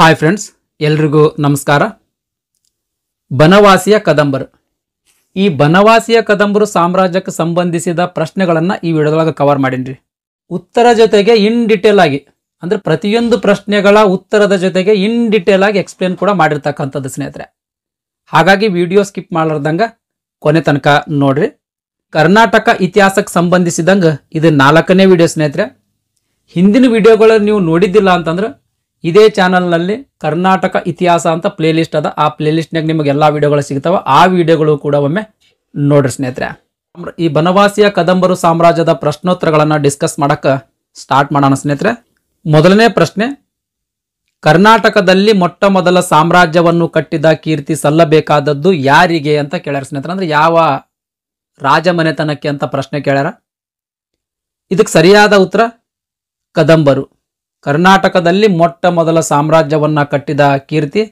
hi friends ಎಲ್ರಿಗೂ ನಮಸ್ಕಾರ ಬನವಾಸಿಯ ಕದಂಬರು ಈ ಬನವಾಸಿಯ ಕದಂಬರು ಸಾಮ್ರಾಜ್ಯಕ್ಕೆ ಸಂಬಂಧಿಸಿದ ಪ್ರಶ್ನೆಗಳನ್ನು ಈ ವಿಡಿಯೋದೊಳಗೆ ಕವರ್ ಮಾಡೀನಿ ಉತ್ತರ ಜೊತೆಗೆ ಇನ್ ಡಿಟೇಲ್ ಆಗಿ ಅಂದರೆ ಪ್ರತಿಯೊಂದು ಪ್ರಶ್ನೆಗಳ ಉತ್ತರದ ಜೊತೆಗೆ ಇನ್ ಡಿಟೇಲ್ ಆಗಿ ಎಕ್ಸ್ಪ್ಲೇನ್ ಕೂಡ ಮಾಡಿರ್ತಕ್ಕಂಥದ್ದು ಸ್ನೇಹಿತರೆ ಹಾಗಾಗಿ ವಿಡಿಯೋ ಸ್ಕಿಪ್ ಮಾಡಲಾರ್ದಂಗೆ ಕೊನೆ ತನಕ ನೋಡ್ರಿ ಕರ್ನಾಟಕ ಇತಿಹಾಸಕ್ಕೆ ಸಂಬಂಧಿಸಿದಂಗೆ ಇದು ನಾಲ್ಕನೇ ವಿಡಿಯೋ ಸ್ನೇಹಿತರೆ ಹಿಂದಿನ ವಿಡಿಯೋಗಳನ್ನು ನೀವು ನೋಡಿದ್ದಿಲ್ಲ ಅಂತಂದ್ರೆ ಇದೇ ಚಾನಲ್ನಲ್ಲಿ ಕರ್ನಾಟಕ ಇತಿಹಾಸ ಅಂತ ಪ್ಲೇಲಿಸ್ಟ್ ಅದ ಆ ಪ್ಲೇಲಿಸ್ಟ್ನಾಗ ನಿಮಗೆ ಎಲ್ಲ ವಿಡಿಯೋಗಳು ಸಿಗ್ತಾವೆ ಆ ವಿಡಿಯೋಗಳು ಕೂಡ ಒಮ್ಮೆ ನೋಡ್ರಿ ಸ್ನೇಹಿತರೆ ಈ ಬನವಾಸಿಯ ಕದಂಬರು ಸಾಮ್ರಾಜ್ಯದ ಪ್ರಶ್ನೋತ್ತರಗಳನ್ನು ಡಿಸ್ಕಸ್ ಮಾಡೋಕ್ಕೆ ಸ್ಟಾರ್ಟ್ ಮಾಡೋಣ ಸ್ನೇಹಿತರೆ ಮೊದಲನೇ ಪ್ರಶ್ನೆ ಕರ್ನಾಟಕದಲ್ಲಿ ಮೊಟ್ಟ ಮೊದಲ ಸಾಮ್ರಾಜ್ಯವನ್ನು ಕಟ್ಟಿದ ಕೀರ್ತಿ ಸಲ್ಲಬೇಕಾದದ್ದು ಯಾರಿಗೆ ಅಂತ ಕೇಳ್ಯಾರ ಸ್ನೇಹಿತರೆ ಅಂದರೆ ಯಾವ ರಾಜಮನೆತನಕ್ಕೆ ಅಂತ ಪ್ರಶ್ನೆ ಕೇಳ್ಯಾರ ಇದಕ್ಕೆ ಸರಿಯಾದ ಉತ್ತರ ಕದಂಬರು ಕರ್ನಾಟಕದಲ್ಲಿ ಮೊಟ್ಟ ಮೊದಲ ಸಾಮ್ರಾಜ್ಯವನ್ನು ಕಟ್ಟಿದ ಕೀರ್ತಿ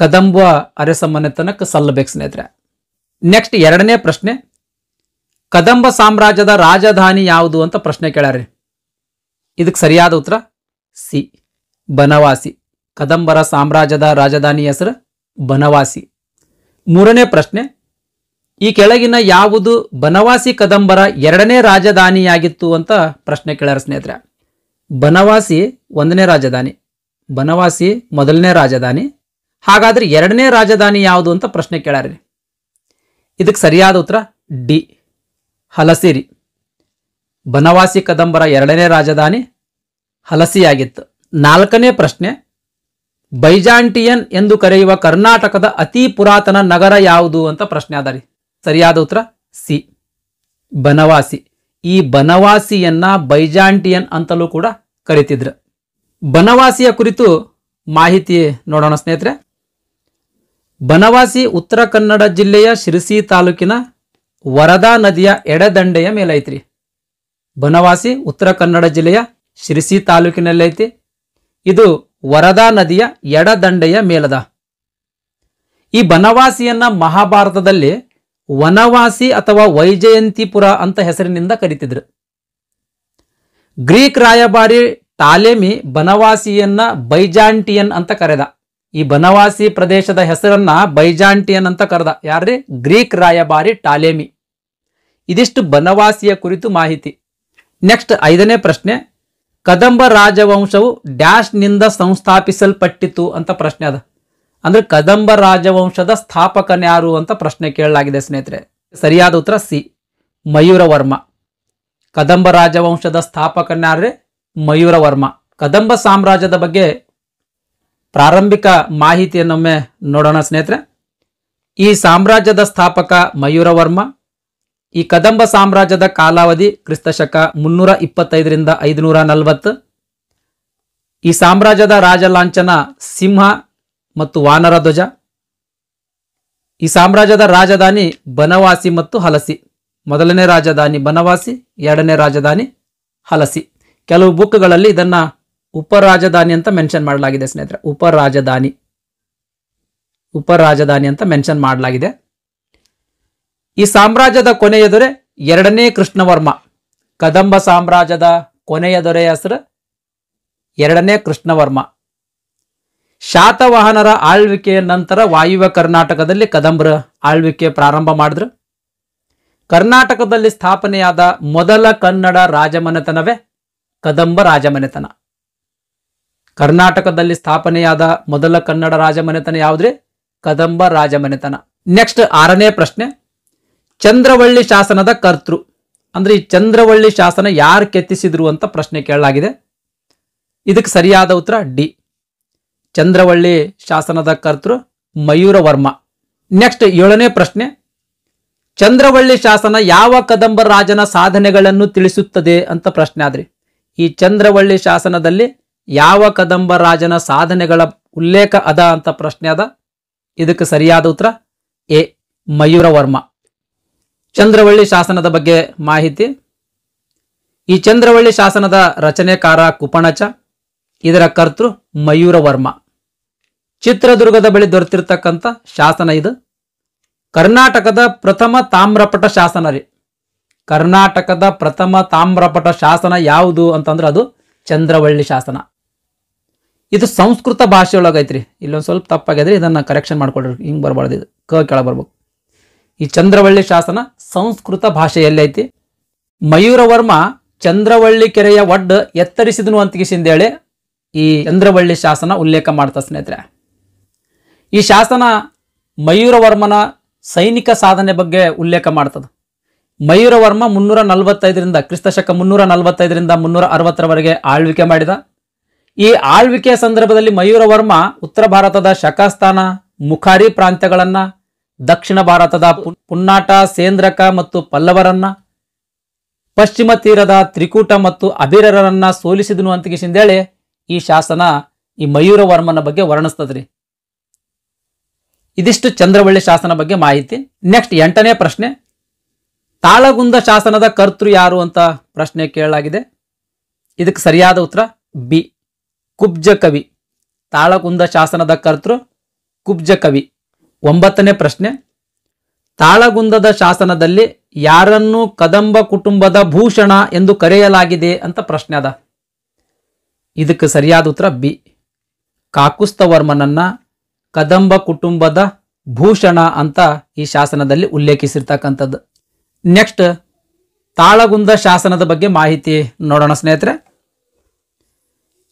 ಕದಂಬ ಅರೆಸಮನೆತನಕ್ಕೆ ಸಲ್ಲಬೇಕು ಸ್ನೇಹಿತರೆ ನೆಕ್ಸ್ಟ್ ಎರಡನೇ ಪ್ರಶ್ನೆ ಕದಂಬ ಸಾಮ್ರಾಜ್ಯದ ರಾಜಧಾನಿ ಯಾವುದು ಅಂತ ಪ್ರಶ್ನೆ ಕೇಳಾರೆ ಇದಕ್ಕೆ ಸರಿಯಾದ ಉತ್ತರ ಸಿ ಬನವಾಸಿ ಕದಂಬರ ಸಾಮ್ರಾಜ್ಯದ ರಾಜಧಾನಿ ಹೆಸರು ಬನವಾಸಿ ಮೂರನೇ ಪ್ರಶ್ನೆ ಈ ಕೆಳಗಿನ ಯಾವುದು ಬನವಾಸಿ ಕದಂಬರ ಎರಡನೇ ರಾಜಧಾನಿಯಾಗಿತ್ತು ಅಂತ ಪ್ರಶ್ನೆ ಕೇಳ್ಯಾರ ಸ್ನೇಹಿತರೆ ಬನವಾಸಿ ಒಂದನೇ ರಾಜಧಾನಿ ಬನವಾಸಿ ಮೊದಲನೇ ರಾಜಧಾನಿ ಹಾಗಾದರೆ ಎರಡನೇ ರಾಜಧಾನಿ ಯಾವುದು ಅಂತ ಪ್ರಶ್ನೆ ಕೇಳಾರಿ ಇದಕ್ಕೆ ಸರಿಯಾದ ಉತ್ತರ ಡಿ ಹಲಸಿರಿ ಬನವಾಸಿ ಕದಂಬರ ಎರಡನೇ ರಾಜಧಾನಿ ಹಲಸಿಯಾಗಿತ್ತು ನಾಲ್ಕನೇ ಪ್ರಶ್ನೆ ಬೈಜಾಂಟಿಯನ್ ಎಂದು ಕರೆಯುವ ಕರ್ನಾಟಕದ ಅತಿ ಪುರಾತನ ನಗರ ಯಾವುದು ಅಂತ ಪ್ರಶ್ನೆ ಆದರಿ ಸರಿಯಾದ ಉತ್ತರ ಸಿ ಬನವಾಸಿ ಈ ಬನವಾಸಿಯನ್ನ ಬೈಜಾಂಟಿಯನ್ ಅಂತಲೂ ಕೂಡ ಕರಿತಿದ್ರು ಬನವಾಸಿಯ ಕುರಿತು ಮಾಹಿತಿ ನೋಡೋಣ ಸ್ನೇಹಿತರೆ ಬನವಾಸಿ ಉತ್ತರ ಕನ್ನಡ ಜಿಲ್ಲೆಯ ಶಿರಸಿ ತಾಲೂಕಿನ ವರದಾ ನದಿಯ ಎಡದಂಡೆಯ ಮೇಲೈತ್ರಿ ಬನವಾಸಿ ಉತ್ತರ ಕನ್ನಡ ಜಿಲ್ಲೆಯ ಶಿರಸಿ ತಾಲೂಕಿನಲ್ಲೈತಿ ಇದು ವರದಾ ನದಿಯ ಎಡದಂಡೆಯ ಮೇಲದ ಈ ಬನವಾಸಿಯನ್ನ ಮಹಾಭಾರತದಲ್ಲಿ ವನವಾಸಿ ಅಥವಾ ವೈಜಯಂತಿಪುರ ಅಂತ ಹೆಸರಿನಿಂದ ಕರಿತಿದ್ರು ಗ್ರೀಕ್ ರಾಯಭಾರಿ ತಾಲೆಮಿ ಬನವಾಸಿಯನ್ನ ಬೈಜಾಂಟಿಯನ್ ಅಂತ ಕರೆದ ಈ ಬನವಾಸಿ ಪ್ರದೇಶದ ಹೆಸರನ್ನ ಬೈಜಾಂಟಿಯನ್ ಅಂತ ಕರೆದ ಯಾರ್ರಿ ಗ್ರೀಕ್ ರಾಯಭಾರಿ ಟಾಲೆಮಿ ಇದಿಷ್ಟು ಬನವಾಸಿಯ ಕುರಿತು ಮಾಹಿತಿ ನೆಕ್ಸ್ಟ್ ಐದನೇ ಪ್ರಶ್ನೆ ಕದಂಬ ರಾಜವಂಶವು ನಿಂದ ಸಂಸ್ಥಾಪಿಸಲ್ಪಟ್ಟಿತು ಅಂತ ಪ್ರಶ್ನೆ ಅದ ಅಂದ್ರೆ ಕದಂಬ ರಾಜವಂಶದ ಸ್ಥಾಪಕನ್ಯಾರು ಅಂತ ಪ್ರಶ್ನೆ ಕೇಳಲಾಗಿದೆ ಸ್ನೇಹಿತರೆ ಸರಿಯಾದ ಉತ್ತರ ಸಿ ಮಯೂರವರ್ಮ ಕದಂಬ ರಾಜವಂಶದ ಸ್ಥಾಪಕನಾದ್ರೆ ಮಯೂರವರ್ಮ ಕದಂಬ ಸಾಮ್ರಾಜ್ಯದ ಬಗ್ಗೆ ಪ್ರಾರಂಭಿಕ ಮಾಹಿತಿಯನ್ನೊಮ್ಮೆ ನೋಡೋಣ ಸ್ನೇಹಿತರೆ ಈ ಸಾಮ್ರಾಜ್ಯದ ಸ್ಥಾಪಕ ಮಯೂರವರ್ಮ ಈ ಕದಂಬ ಸಾಮ್ರಾಜ್ಯದ ಕಾಲಾವಧಿ ಕ್ರಿಸ್ತಶಕ ಮುನ್ನೂರ ಇಪ್ಪತ್ತೈದರಿಂದ ಐದುನೂರ ನಲವತ್ತು ಈ ಸಾಮ್ರಾಜ್ಯದ ರಾಜಲಾಂಛನ ಸಿಂಹ ಮತ್ತು ವಾನರ ಧ್ವಜ ಈ ಸಾಮ್ರಾಜ್ಯದ ರಾಜಧಾನಿ ಬನವಾಸಿ ಮತ್ತು ಹಲಸಿ ಮೊದಲನೇ ರಾಜಧಾನಿ ಬನವಾಸಿ ಎರಡನೇ ರಾಜಧಾನಿ ಹಲಸಿ ಕೆಲವು ಬುಕ್ಗಳಲ್ಲಿ ಇದನ್ನ ಉಪರಾಜಧಾನಿ ಅಂತ ಮೆನ್ಷನ್ ಮಾಡಲಾಗಿದೆ ಸ್ನೇಹಿತರೆ ಉಪರಾಜಧಾನಿ ಉಪರಾಜಧಾನಿ ಅಂತ ಮೆನ್ಷನ್ ಮಾಡಲಾಗಿದೆ ಈ ಸಾಮ್ರಾಜ್ಯದ ಕೊನೆಯ ದೊರೆ ಎರಡನೇ ಕೃಷ್ಣವರ್ಮ ಕದಂಬ ಸಾಮ್ರಾಜ್ಯದ ಕೊನೆಯ ದೊರೆಯ ಹೆಸರು ಎರಡನೇ ಕೃಷ್ಣವರ್ಮ ಶಾತವಾಹನರ ಆಳ್ವಿಕೆಯ ನಂತರ ವಾಯುವ್ಯ ಕರ್ನಾಟಕದಲ್ಲಿ ಕದಂಬರ ಆಳ್ವಿಕೆ ಪ್ರಾರಂಭ ಮಾಡಿದ್ರು ಕರ್ನಾಟಕದಲ್ಲಿ ಸ್ಥಾಪನೆಯಾದ ಮೊದಲ ಕನ್ನಡ ರಾಜಮನೆತನವೇ ಕದಂಬ ರಾಜಮನೆತನ ಕರ್ನಾಟಕದಲ್ಲಿ ಸ್ಥಾಪನೆಯಾದ ಮೊದಲ ಕನ್ನಡ ರಾಜಮನೆತನ ಯಾವುದ್ರಿ ಕದಂಬ ರಾಜಮನೆತನ ನೆಕ್ಸ್ಟ್ ಆರನೇ ಪ್ರಶ್ನೆ ಚಂದ್ರವಳ್ಳಿ ಶಾಸನದ ಕರ್ತೃ ಅಂದ್ರೆ ಈ ಚಂದ್ರವಳ್ಳಿ ಶಾಸನ ಯಾರು ಕೆತ್ತಿಸಿದ್ರು ಅಂತ ಪ್ರಶ್ನೆ ಕೇಳಲಾಗಿದೆ ಇದಕ್ಕೆ ಸರಿಯಾದ ಉತ್ತರ ಡಿ ಚಂದ್ರವಳ್ಳಿ ಶಾಸನದ ಕರ್ತೃ ಮಯೂರವರ್ಮ ನೆಕ್ಸ್ಟ್ ಏಳನೇ ಪ್ರಶ್ನೆ ಚಂದ್ರವಳ್ಳಿ ಶಾಸನ ಯಾವ ಕದಂಬ ರಾಜನ ಸಾಧನೆಗಳನ್ನು ತಿಳಿಸುತ್ತದೆ ಅಂತ ಪ್ರಶ್ನೆ ಆದ್ರಿ ಈ ಚಂದ್ರವಳ್ಳಿ ಶಾಸನದಲ್ಲಿ ಯಾವ ಕದಂಬ ರಾಜನ ಸಾಧನೆಗಳ ಉಲ್ಲೇಖ ಅದ ಅಂತ ಪ್ರಶ್ನೆ ಅದ ಇದಕ್ಕೆ ಸರಿಯಾದ ಉತ್ತರ ಎ ಮಯೂರವರ್ಮ ಚಂದ್ರವಳ್ಳಿ ಶಾಸನದ ಬಗ್ಗೆ ಮಾಹಿತಿ ಈ ಚಂದ್ರವಳ್ಳಿ ಶಾಸನದ ರಚನೆಕಾರ ಕುಪಣಚ ಇದರ ಕರ್ತೃ ಮಯೂರವರ್ಮ ಚಿತ್ರದುರ್ಗದ ಬಳಿ ದೊರೆತಿರ್ತಕ್ಕಂಥ ಶಾಸನ ಇದು ಕರ್ನಾಟಕದ ಪ್ರಥಮ ತಾಮ್ರಪಟ ಶಾಸನ ರೀ ಕರ್ನಾಟಕದ ಪ್ರಥಮ ತಾಮ್ರಪಟ ಶಾಸನ ಯಾವುದು ಅಂತಂದ್ರೆ ಅದು ಚಂದ್ರವಳ್ಳಿ ಶಾಸನ ಇದು ಸಂಸ್ಕೃತ ಭಾಷೆಯೊಳಗೈತ್ರಿ ಇಲ್ಲೊಂದು ಸ್ವಲ್ಪ ತಪ್ಪಾಗಿದ್ರೆ ಇದನ್ನು ಕರೆಕ್ಷನ್ ಮಾಡ್ಕೊಳ್ರಿ ಹಿಂಗೆ ಬರಬಾರ್ದು ಇದು ಕ ಕೆಳ ಬರ್ಬೇಕು ಈ ಚಂದ್ರವಳ್ಳಿ ಶಾಸನ ಸಂಸ್ಕೃತ ಭಾಷೆಯಲ್ಲಿ ಐತಿ ಮಯೂರವರ್ಮ ಚಂದ್ರವಳ್ಳಿ ಕೆರೆಯ ಒಡ್ಡ ಎತ್ತರಿಸಿದನು ಅಂತಗಿಸಿಂದೇಳಿ ಈ ಚಂದ್ರವಳ್ಳಿ ಶಾಸನ ಉಲ್ಲೇಖ ಮಾಡ್ತಾ ಸ್ನೇಹಿತರೆ ಈ ಶಾಸನ ಮಯೂರವರ್ಮನ ಸೈನಿಕ ಸಾಧನೆ ಬಗ್ಗೆ ಉಲ್ಲೇಖ ಮಾಡ್ತದೆ ಮಯೂರವರ್ಮ ಮುನ್ನೂರ ನಲವತ್ತೈದರಿಂದ ಕ್ರಿಸ್ತಶಕ ಮುನ್ನೂರ ನಲವತ್ತೈದರಿಂದ ಮುನ್ನೂರ ಅರವತ್ತರವರೆಗೆ ಆಳ್ವಿಕೆ ಮಾಡಿದ ಈ ಆಳ್ವಿಕೆಯ ಸಂದರ್ಭದಲ್ಲಿ ಮಯೂರವರ್ಮ ಉತ್ತರ ಭಾರತದ ಶಕಾಸ್ಥಾನ ಮುಖಾರಿ ಪ್ರಾಂತ್ಯಗಳನ್ನು ದಕ್ಷಿಣ ಭಾರತದ ಪುನ್ನಾಟ ಸೇಂದ್ರಕ ಮತ್ತು ಪಲ್ಲವರನ್ನ ಪಶ್ಚಿಮ ತೀರದ ತ್ರಿಕೂಟ ಮತ್ತು ಅಭಿರರನ್ನ ಸೋಲಿಸಿದನು ಅಂತ ಈ ಶಾಸನ ಈ ಮಯೂರವರ್ಮನ ಬಗ್ಗೆ ವರ್ಣಿಸ್ತದ್ರಿ ಇದಿಷ್ಟು ಚಂದ್ರವಳ್ಳಿ ಶಾಸನ ಬಗ್ಗೆ ಮಾಹಿತಿ ನೆಕ್ಸ್ಟ್ ಎಂಟನೇ ಪ್ರಶ್ನೆ ತಾಳಗುಂದ ಶಾಸನದ ಕರ್ತೃ ಯಾರು ಅಂತ ಪ್ರಶ್ನೆ ಕೇಳಲಾಗಿದೆ ಇದಕ್ಕೆ ಸರಿಯಾದ ಉತ್ತರ ಬಿ ಕುಬ್ಜ ಕವಿ ತಾಳಗುಂದ ಶಾಸನದ ಕರ್ತೃ ಕುಬ್ಜ ಕವಿ ಒಂಬತ್ತನೇ ಪ್ರಶ್ನೆ ತಾಳಗುಂದದ ಶಾಸನದಲ್ಲಿ ಯಾರನ್ನು ಕದಂಬ ಕುಟುಂಬದ ಭೂಷಣ ಎಂದು ಕರೆಯಲಾಗಿದೆ ಅಂತ ಪ್ರಶ್ನೆ ಅದ ಇದಕ್ಕೆ ಸರಿಯಾದ ಉತ್ತರ ಬಿ ಕಾಕುಸ್ತವರ್ಮನನ್ನ ಕದಂಬ ಕುಟುಂಬದ ಭೂಷಣ ಅಂತ ಈ ಶಾಸನದಲ್ಲಿ ಉಲ್ಲೇಖಿಸಿರ್ತಕ್ಕಂಥದ್ದು ನೆಕ್ಸ್ಟ್ ತಾಳಗುಂದ ಶಾಸನದ ಬಗ್ಗೆ ಮಾಹಿತಿ ನೋಡೋಣ ಸ್ನೇಹಿತರೆ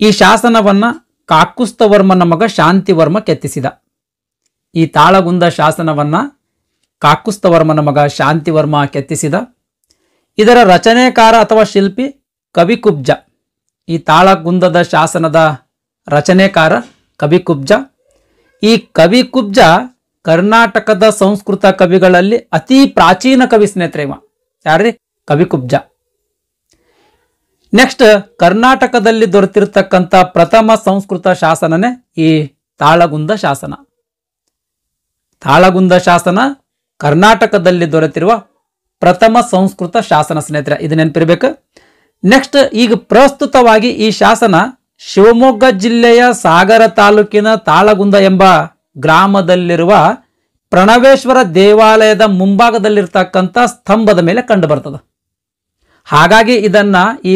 ಈ ಶಾಸನವನ್ನ ಕಾಕುಸ್ತವರ್ಮನ ಮಗ ಶಾಂತಿವರ್ಮ ಕೆತ್ತಿಸಿದ ಈ ತಾಳಗುಂದ ಶಾಸನವನ್ನ ಕಾಕುಸ್ತವರ್ಮನ ಮಗ ಶಾಂತಿವರ್ಮ ಕೆತ್ತಿಸಿದ ಇದರ ರಚನೆಕಾರ ಅಥವಾ ಶಿಲ್ಪಿ ಕವಿಕುಬ್ಜ ಈ ತಾಳಗುಂದದ ಶಾಸನದ ರಚನೆಕಾರ ಕವಿಕುಬ್ಜ ಈ ಕವಿ ಕುಬ್ಜ ಕರ್ನಾಟಕದ ಸಂಸ್ಕೃತ ಕವಿಗಳಲ್ಲಿ ಅತಿ ಪ್ರಾಚೀನ ಕವಿ ಸ್ನೇಹಿತರೆ ಇವ ಯಾರ್ರಿ ಕವಿ ಕುಬ್ಜ ನೆಕ್ಸ್ಟ್ ಕರ್ನಾಟಕದಲ್ಲಿ ದೊರೆತಿರ್ತಕ್ಕಂಥ ಪ್ರಥಮ ಸಂಸ್ಕೃತ ಶಾಸನನೇ ಈ ತಾಳಗುಂದ ಶಾಸನ ತಾಳಗುಂದ ಶಾಸನ ಕರ್ನಾಟಕದಲ್ಲಿ ದೊರೆತಿರುವ ಪ್ರಥಮ ಸಂಸ್ಕೃತ ಶಾಸನ ಸ್ನೇಹಿತರೆ ಇದು ನೆನಪಿರ್ಬೇಕು ನೆಕ್ಸ್ಟ್ ಈಗ ಪ್ರಸ್ತುತವಾಗಿ ಈ ಶಾಸನ ಶಿವಮೊಗ್ಗ ಜಿಲ್ಲೆಯ ಸಾಗರ ತಾಲೂಕಿನ ತಾಳಗುಂದ ಎಂಬ ಗ್ರಾಮದಲ್ಲಿರುವ ಪ್ರಣವೇಶ್ವರ ದೇವಾಲಯದ ಮುಂಭಾಗದಲ್ಲಿರ್ತಕ್ಕಂಥ ಸ್ತಂಭದ ಮೇಲೆ ಕಂಡುಬರ್ತದೆ ಹಾಗಾಗಿ ಇದನ್ನ ಈ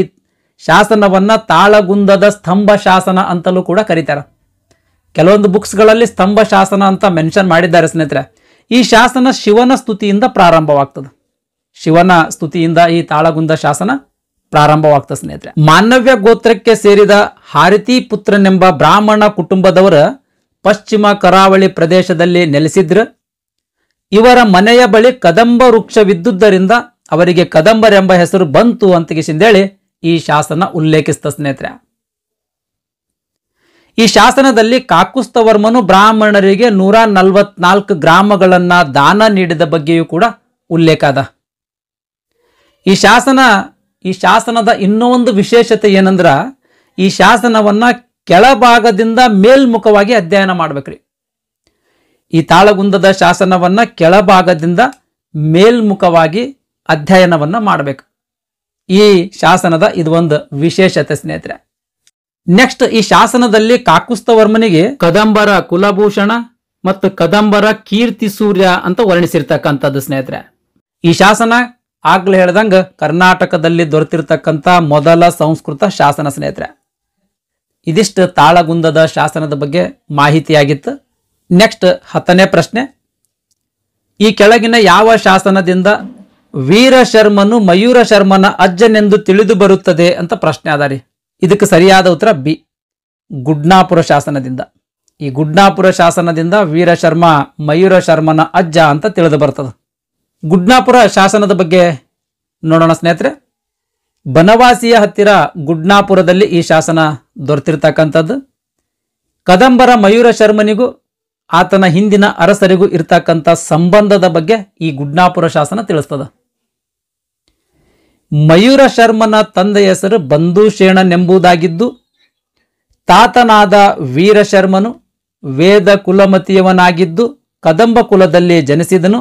ಶಾಸನವನ್ನು ತಾಳಗುಂದದ ಸ್ತಂಭ ಶಾಸನ ಅಂತಲೂ ಕೂಡ ಕರೀತಾರೆ ಕೆಲವೊಂದು ಬುಕ್ಸ್ಗಳಲ್ಲಿ ಸ್ತಂಭ ಶಾಸನ ಅಂತ ಮೆನ್ಷನ್ ಮಾಡಿದ್ದಾರೆ ಸ್ನೇಹಿತರೆ ಈ ಶಾಸನ ಶಿವನ ಸ್ತುತಿಯಿಂದ ಪ್ರಾರಂಭವಾಗ್ತದೆ ಶಿವನ ಸ್ತುತಿಯಿಂದ ಈ ತಾಳಗುಂದ ಶಾಸನ ಪ್ರಾರಂಭವಾಗ್ತದೆ ಸ್ನೇಹಿತರೆ ಮಾನವ್ಯ ಗೋತ್ರಕ್ಕೆ ಸೇರಿದ ಹಾರತಿ ಪುತ್ರನೆಂಬ ಬ್ರಾಹ್ಮಣ ಕುಟುಂಬದವರ ಪಶ್ಚಿಮ ಕರಾವಳಿ ಪ್ರದೇಶದಲ್ಲಿ ನೆಲೆಸಿದ್ರ ಇವರ ಮನೆಯ ಬಳಿ ಕದಂಬ ವೃಕ್ಷವಿದ್ದುದರಿಂದ ಅವರಿಗೆ ಕದಂಬರೆಂಬ ಹೆಸರು ಬಂತು ಹೇಳಿ ಈ ಶಾಸನ ಉಲ್ಲೇಖಿಸ್ತ ಸ್ನೇಹಿತರೆ ಈ ಶಾಸನದಲ್ಲಿ ಕಾಕುಸ್ತವರ್ಮನು ಬ್ರಾಹ್ಮಣರಿಗೆ ನೂರ ನಲವತ್ನಾಲ್ಕು ಗ್ರಾಮಗಳನ್ನು ದಾನ ನೀಡಿದ ಬಗ್ಗೆಯೂ ಕೂಡ ಉಲ್ಲೇಖ ಅದ ಈ ಶಾಸನ ಈ ಶಾಸನದ ಇನ್ನೊಂದು ವಿಶೇಷತೆ ಏನಂದ್ರೆ ಈ ಶಾಸನವನ್ನ ಕೆಳಭಾಗದಿಂದ ಮೇಲ್ಮುಖವಾಗಿ ಅಧ್ಯಯನ ಮಾಡ್ಬೇಕ್ರಿ ಈ ತಾಳಗುಂದದ ಶಾಸನವನ್ನ ಕೆಳಭಾಗದಿಂದ ಮೇಲ್ಮುಖವಾಗಿ ಅಧ್ಯಯನವನ್ನ ಮಾಡಬೇಕು ಈ ಶಾಸನದ ಇದು ಒಂದು ವಿಶೇಷತೆ ಸ್ನೇಹಿತರೆ ನೆಕ್ಸ್ಟ್ ಈ ಶಾಸನದಲ್ಲಿ ಕಾಕುಸ್ತವರ್ಮನಿಗೆ ಕದಂಬರ ಕುಲಭೂಷಣ ಮತ್ತು ಕದಂಬರ ಕೀರ್ತಿ ಸೂರ್ಯ ಅಂತ ವರ್ಣಿಸಿರ್ತಕ್ಕಂಥದ್ದು ಸ್ನೇಹಿತರೆ ಈ ಶಾಸನ ಆಗ್ಲೇ ಹೇಳ್ದಂಗೆ ಕರ್ನಾಟಕದಲ್ಲಿ ದೊರೆತಿರ್ತಕ್ಕಂಥ ಮೊದಲ ಸಂಸ್ಕೃತ ಶಾಸನ ಸ್ನೇಹಿತರೆ ಇದಿಷ್ಟು ತಾಳಗುಂದದ ಶಾಸನದ ಬಗ್ಗೆ ಮಾಹಿತಿಯಾಗಿತ್ತು ನೆಕ್ಸ್ಟ್ ಹತ್ತನೇ ಪ್ರಶ್ನೆ ಈ ಕೆಳಗಿನ ಯಾವ ಶಾಸನದಿಂದ ವೀರ ಶರ್ಮನು ಮಯೂರ ಶರ್ಮನ ಅಜ್ಜನೆಂದು ತಿಳಿದು ಬರುತ್ತದೆ ಅಂತ ಪ್ರಶ್ನೆ ಅದ ರೀ ಇದಕ್ಕೆ ಸರಿಯಾದ ಉತ್ತರ ಬಿ ಗುಡ್ನಾಪುರ ಶಾಸನದಿಂದ ಈ ಗುಡ್ನಾಪುರ ಶಾಸನದಿಂದ ವೀರ ಶರ್ಮ ಮಯೂರ ಶರ್ಮನ ಅಜ್ಜ ಅಂತ ತಿಳಿದು ಬರ್ತದೆ ಗುಡ್ನಾಪುರ ಶಾಸನದ ಬಗ್ಗೆ ನೋಡೋಣ ಸ್ನೇಹಿತರೆ ಬನವಾಸಿಯ ಹತ್ತಿರ ಗುಡ್ನಾಪುರದಲ್ಲಿ ಈ ಶಾಸನ ದೊರೆತಿರ್ತಕ್ಕಂಥದ್ದು ಕದಂಬರ ಮಯೂರ ಶರ್ಮನಿಗೂ ಆತನ ಹಿಂದಿನ ಅರಸರಿಗೂ ಇರ್ತಕ್ಕಂಥ ಸಂಬಂಧದ ಬಗ್ಗೆ ಈ ಗುಡ್ನಾಪುರ ಶಾಸನ ತಿಳಿಸ್ತದೆ ಮಯೂರ ಶರ್ಮನ ತಂದೆಯ ಹೆಸರು ಬಂಧುಶೇಣನೆಂಬುದಾಗಿದ್ದು ತಾತನಾದ ವೀರಶರ್ಮನು ವೇದ ಕುಲಮತಿಯವನಾಗಿದ್ದು ಕದಂಬ ಕುಲದಲ್ಲಿ ಜನಿಸಿದನು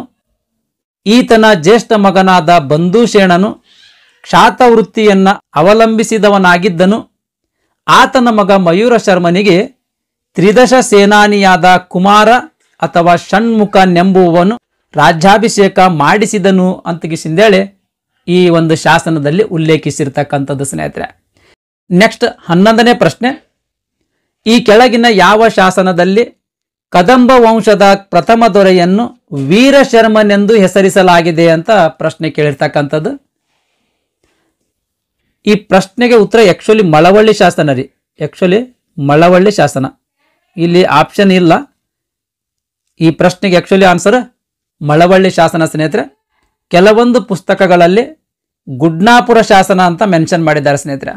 ಈತನ ಜ್ಯೇಷ್ಠ ಮಗನಾದ ಬಂಧುಶೇಣನು ಕ್ಷಾತವೃತ್ತಿಯನ್ನ ಅವಲಂಬಿಸಿದವನಾಗಿದ್ದನು ಆತನ ಮಗ ಮಯೂರ ಶರ್ಮನಿಗೆ ತ್ರಿದಶ ಸೇನಾನಿಯಾದ ಕುಮಾರ ಅಥವಾ ಷಣ್ಮುಖನೆಂಬುವನು ರಾಜ್ಯಾಭಿಷೇಕ ಮಾಡಿಸಿದನು ಅಂತಗಿಸಿಂದೇಳಿ ಈ ಒಂದು ಶಾಸನದಲ್ಲಿ ಉಲ್ಲೇಖಿಸಿರ್ತಕ್ಕಂಥದ್ದು ಸ್ನೇಹಿತರೆ ನೆಕ್ಸ್ಟ್ ಹನ್ನೊಂದನೇ ಪ್ರಶ್ನೆ ಈ ಕೆಳಗಿನ ಯಾವ ಶಾಸನದಲ್ಲಿ ಕದಂಬ ವಂಶದ ಪ್ರಥಮ ದೊರೆಯನ್ನು ವೀರಶರ್ಮನೆಂದು ಹೆಸರಿಸಲಾಗಿದೆ ಅಂತ ಪ್ರಶ್ನೆ ಕೇಳಿರ್ತಕ್ಕಂಥದ್ದು ಈ ಪ್ರಶ್ನೆಗೆ ಉತ್ತರ ಆ್ಯಕ್ಚುಲಿ ಮಳವಳ್ಳಿ ಶಾಸನ ರೀ ಆ್ಯಕ್ಚುಲಿ ಮಳವಳ್ಳಿ ಶಾಸನ ಇಲ್ಲಿ ಆಪ್ಷನ್ ಇಲ್ಲ ಈ ಪ್ರಶ್ನೆಗೆ ಆ್ಯಕ್ಚುಲಿ ಆನ್ಸರ್ ಮಳವಳ್ಳಿ ಶಾಸನ ಸ್ನೇಹಿತರೆ ಕೆಲವೊಂದು ಪುಸ್ತಕಗಳಲ್ಲಿ ಗುಡ್ನಾಪುರ ಶಾಸನ ಅಂತ ಮೆನ್ಷನ್ ಮಾಡಿದ್ದಾರೆ ಸ್ನೇಹಿತರೆ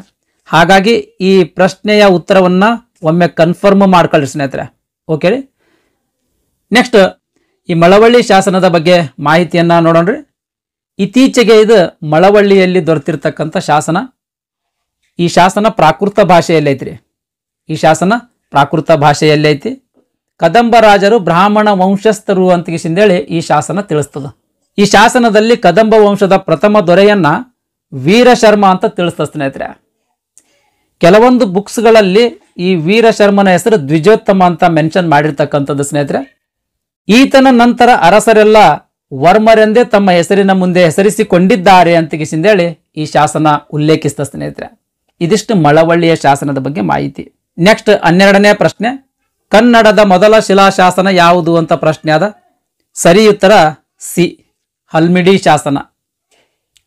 ಹಾಗಾಗಿ ಈ ಪ್ರಶ್ನೆಯ ಉತ್ತರವನ್ನು ಒಮ್ಮೆ ಕನ್ಫರ್ಮ್ ಮಾಡ್ಕೊಳ್ಳಿ ಸ್ನೇಹಿತರೆ ಓಕೆ ರೀ ನೆಕ್ಸ್ಟ್ ಈ ಮಳವಳ್ಳಿ ಶಾಸನದ ಬಗ್ಗೆ ಮಾಹಿತಿಯನ್ನ ನೋಡೋಣ್ರಿ ಇತ್ತೀಚೆಗೆ ಇದು ಮಳವಳ್ಳಿಯಲ್ಲಿ ದೊರೆತಿರ್ತಕ್ಕಂಥ ಶಾಸನ ಈ ಶಾಸನ ಪ್ರಾಕೃತ ಭಾಷೆಯಲ್ಲಿ ಐತ್ರಿ ಈ ಶಾಸನ ಪ್ರಾಕೃತ ಭಾಷೆಯಲ್ಲಿ ಐತಿ ಕದಂಬ ರಾಜರು ಬ್ರಾಹ್ಮಣ ವಂಶಸ್ಥರು ಅಂತೇಳಿ ಈ ಶಾಸನ ತಿಳಿಸ್ತದ ಈ ಶಾಸನದಲ್ಲಿ ಕದಂಬ ವಂಶದ ಪ್ರಥಮ ದೊರೆಯನ್ನ ವೀರಶರ್ಮ ಅಂತ ಸ್ನೇಹಿತರೆ ಕೆಲವೊಂದು ಬುಕ್ಸ್ಗಳಲ್ಲಿ ಈ ವೀರಶರ್ಮನ ಹೆಸರು ದ್ವಿಜೋತ್ತಮ ಅಂತ ಮೆನ್ಷನ್ ಮಾಡಿರ್ತಕ್ಕಂಥದ್ದು ಸ್ನೇಹಿತರೆ ಈತನ ನಂತರ ಅರಸರೆಲ್ಲ ವರ್ಮರೆಂದೇ ತಮ್ಮ ಹೆಸರಿನ ಮುಂದೆ ಹೆಸರಿಸಿಕೊಂಡಿದ್ದಾರೆ ಅಂತ ಕಿಸಿಂದೇಳಿ ಈ ಶಾಸನ ಉಲ್ಲೇಖಿಸಿದ ಸ್ನೇಹಿತರೆ ಇದಿಷ್ಟು ಮಳವಳ್ಳಿಯ ಶಾಸನದ ಬಗ್ಗೆ ಮಾಹಿತಿ ನೆಕ್ಸ್ಟ್ ಹನ್ನೆರಡನೇ ಪ್ರಶ್ನೆ ಕನ್ನಡದ ಮೊದಲ ಶಿಲಾಶಾಸನ ಯಾವುದು ಅಂತ ಪ್ರಶ್ನೆ ಅದ ಸರಿ ಉತ್ತರ ಸಿ ಹಲ್ಮಿಡಿ ಶಾಸನ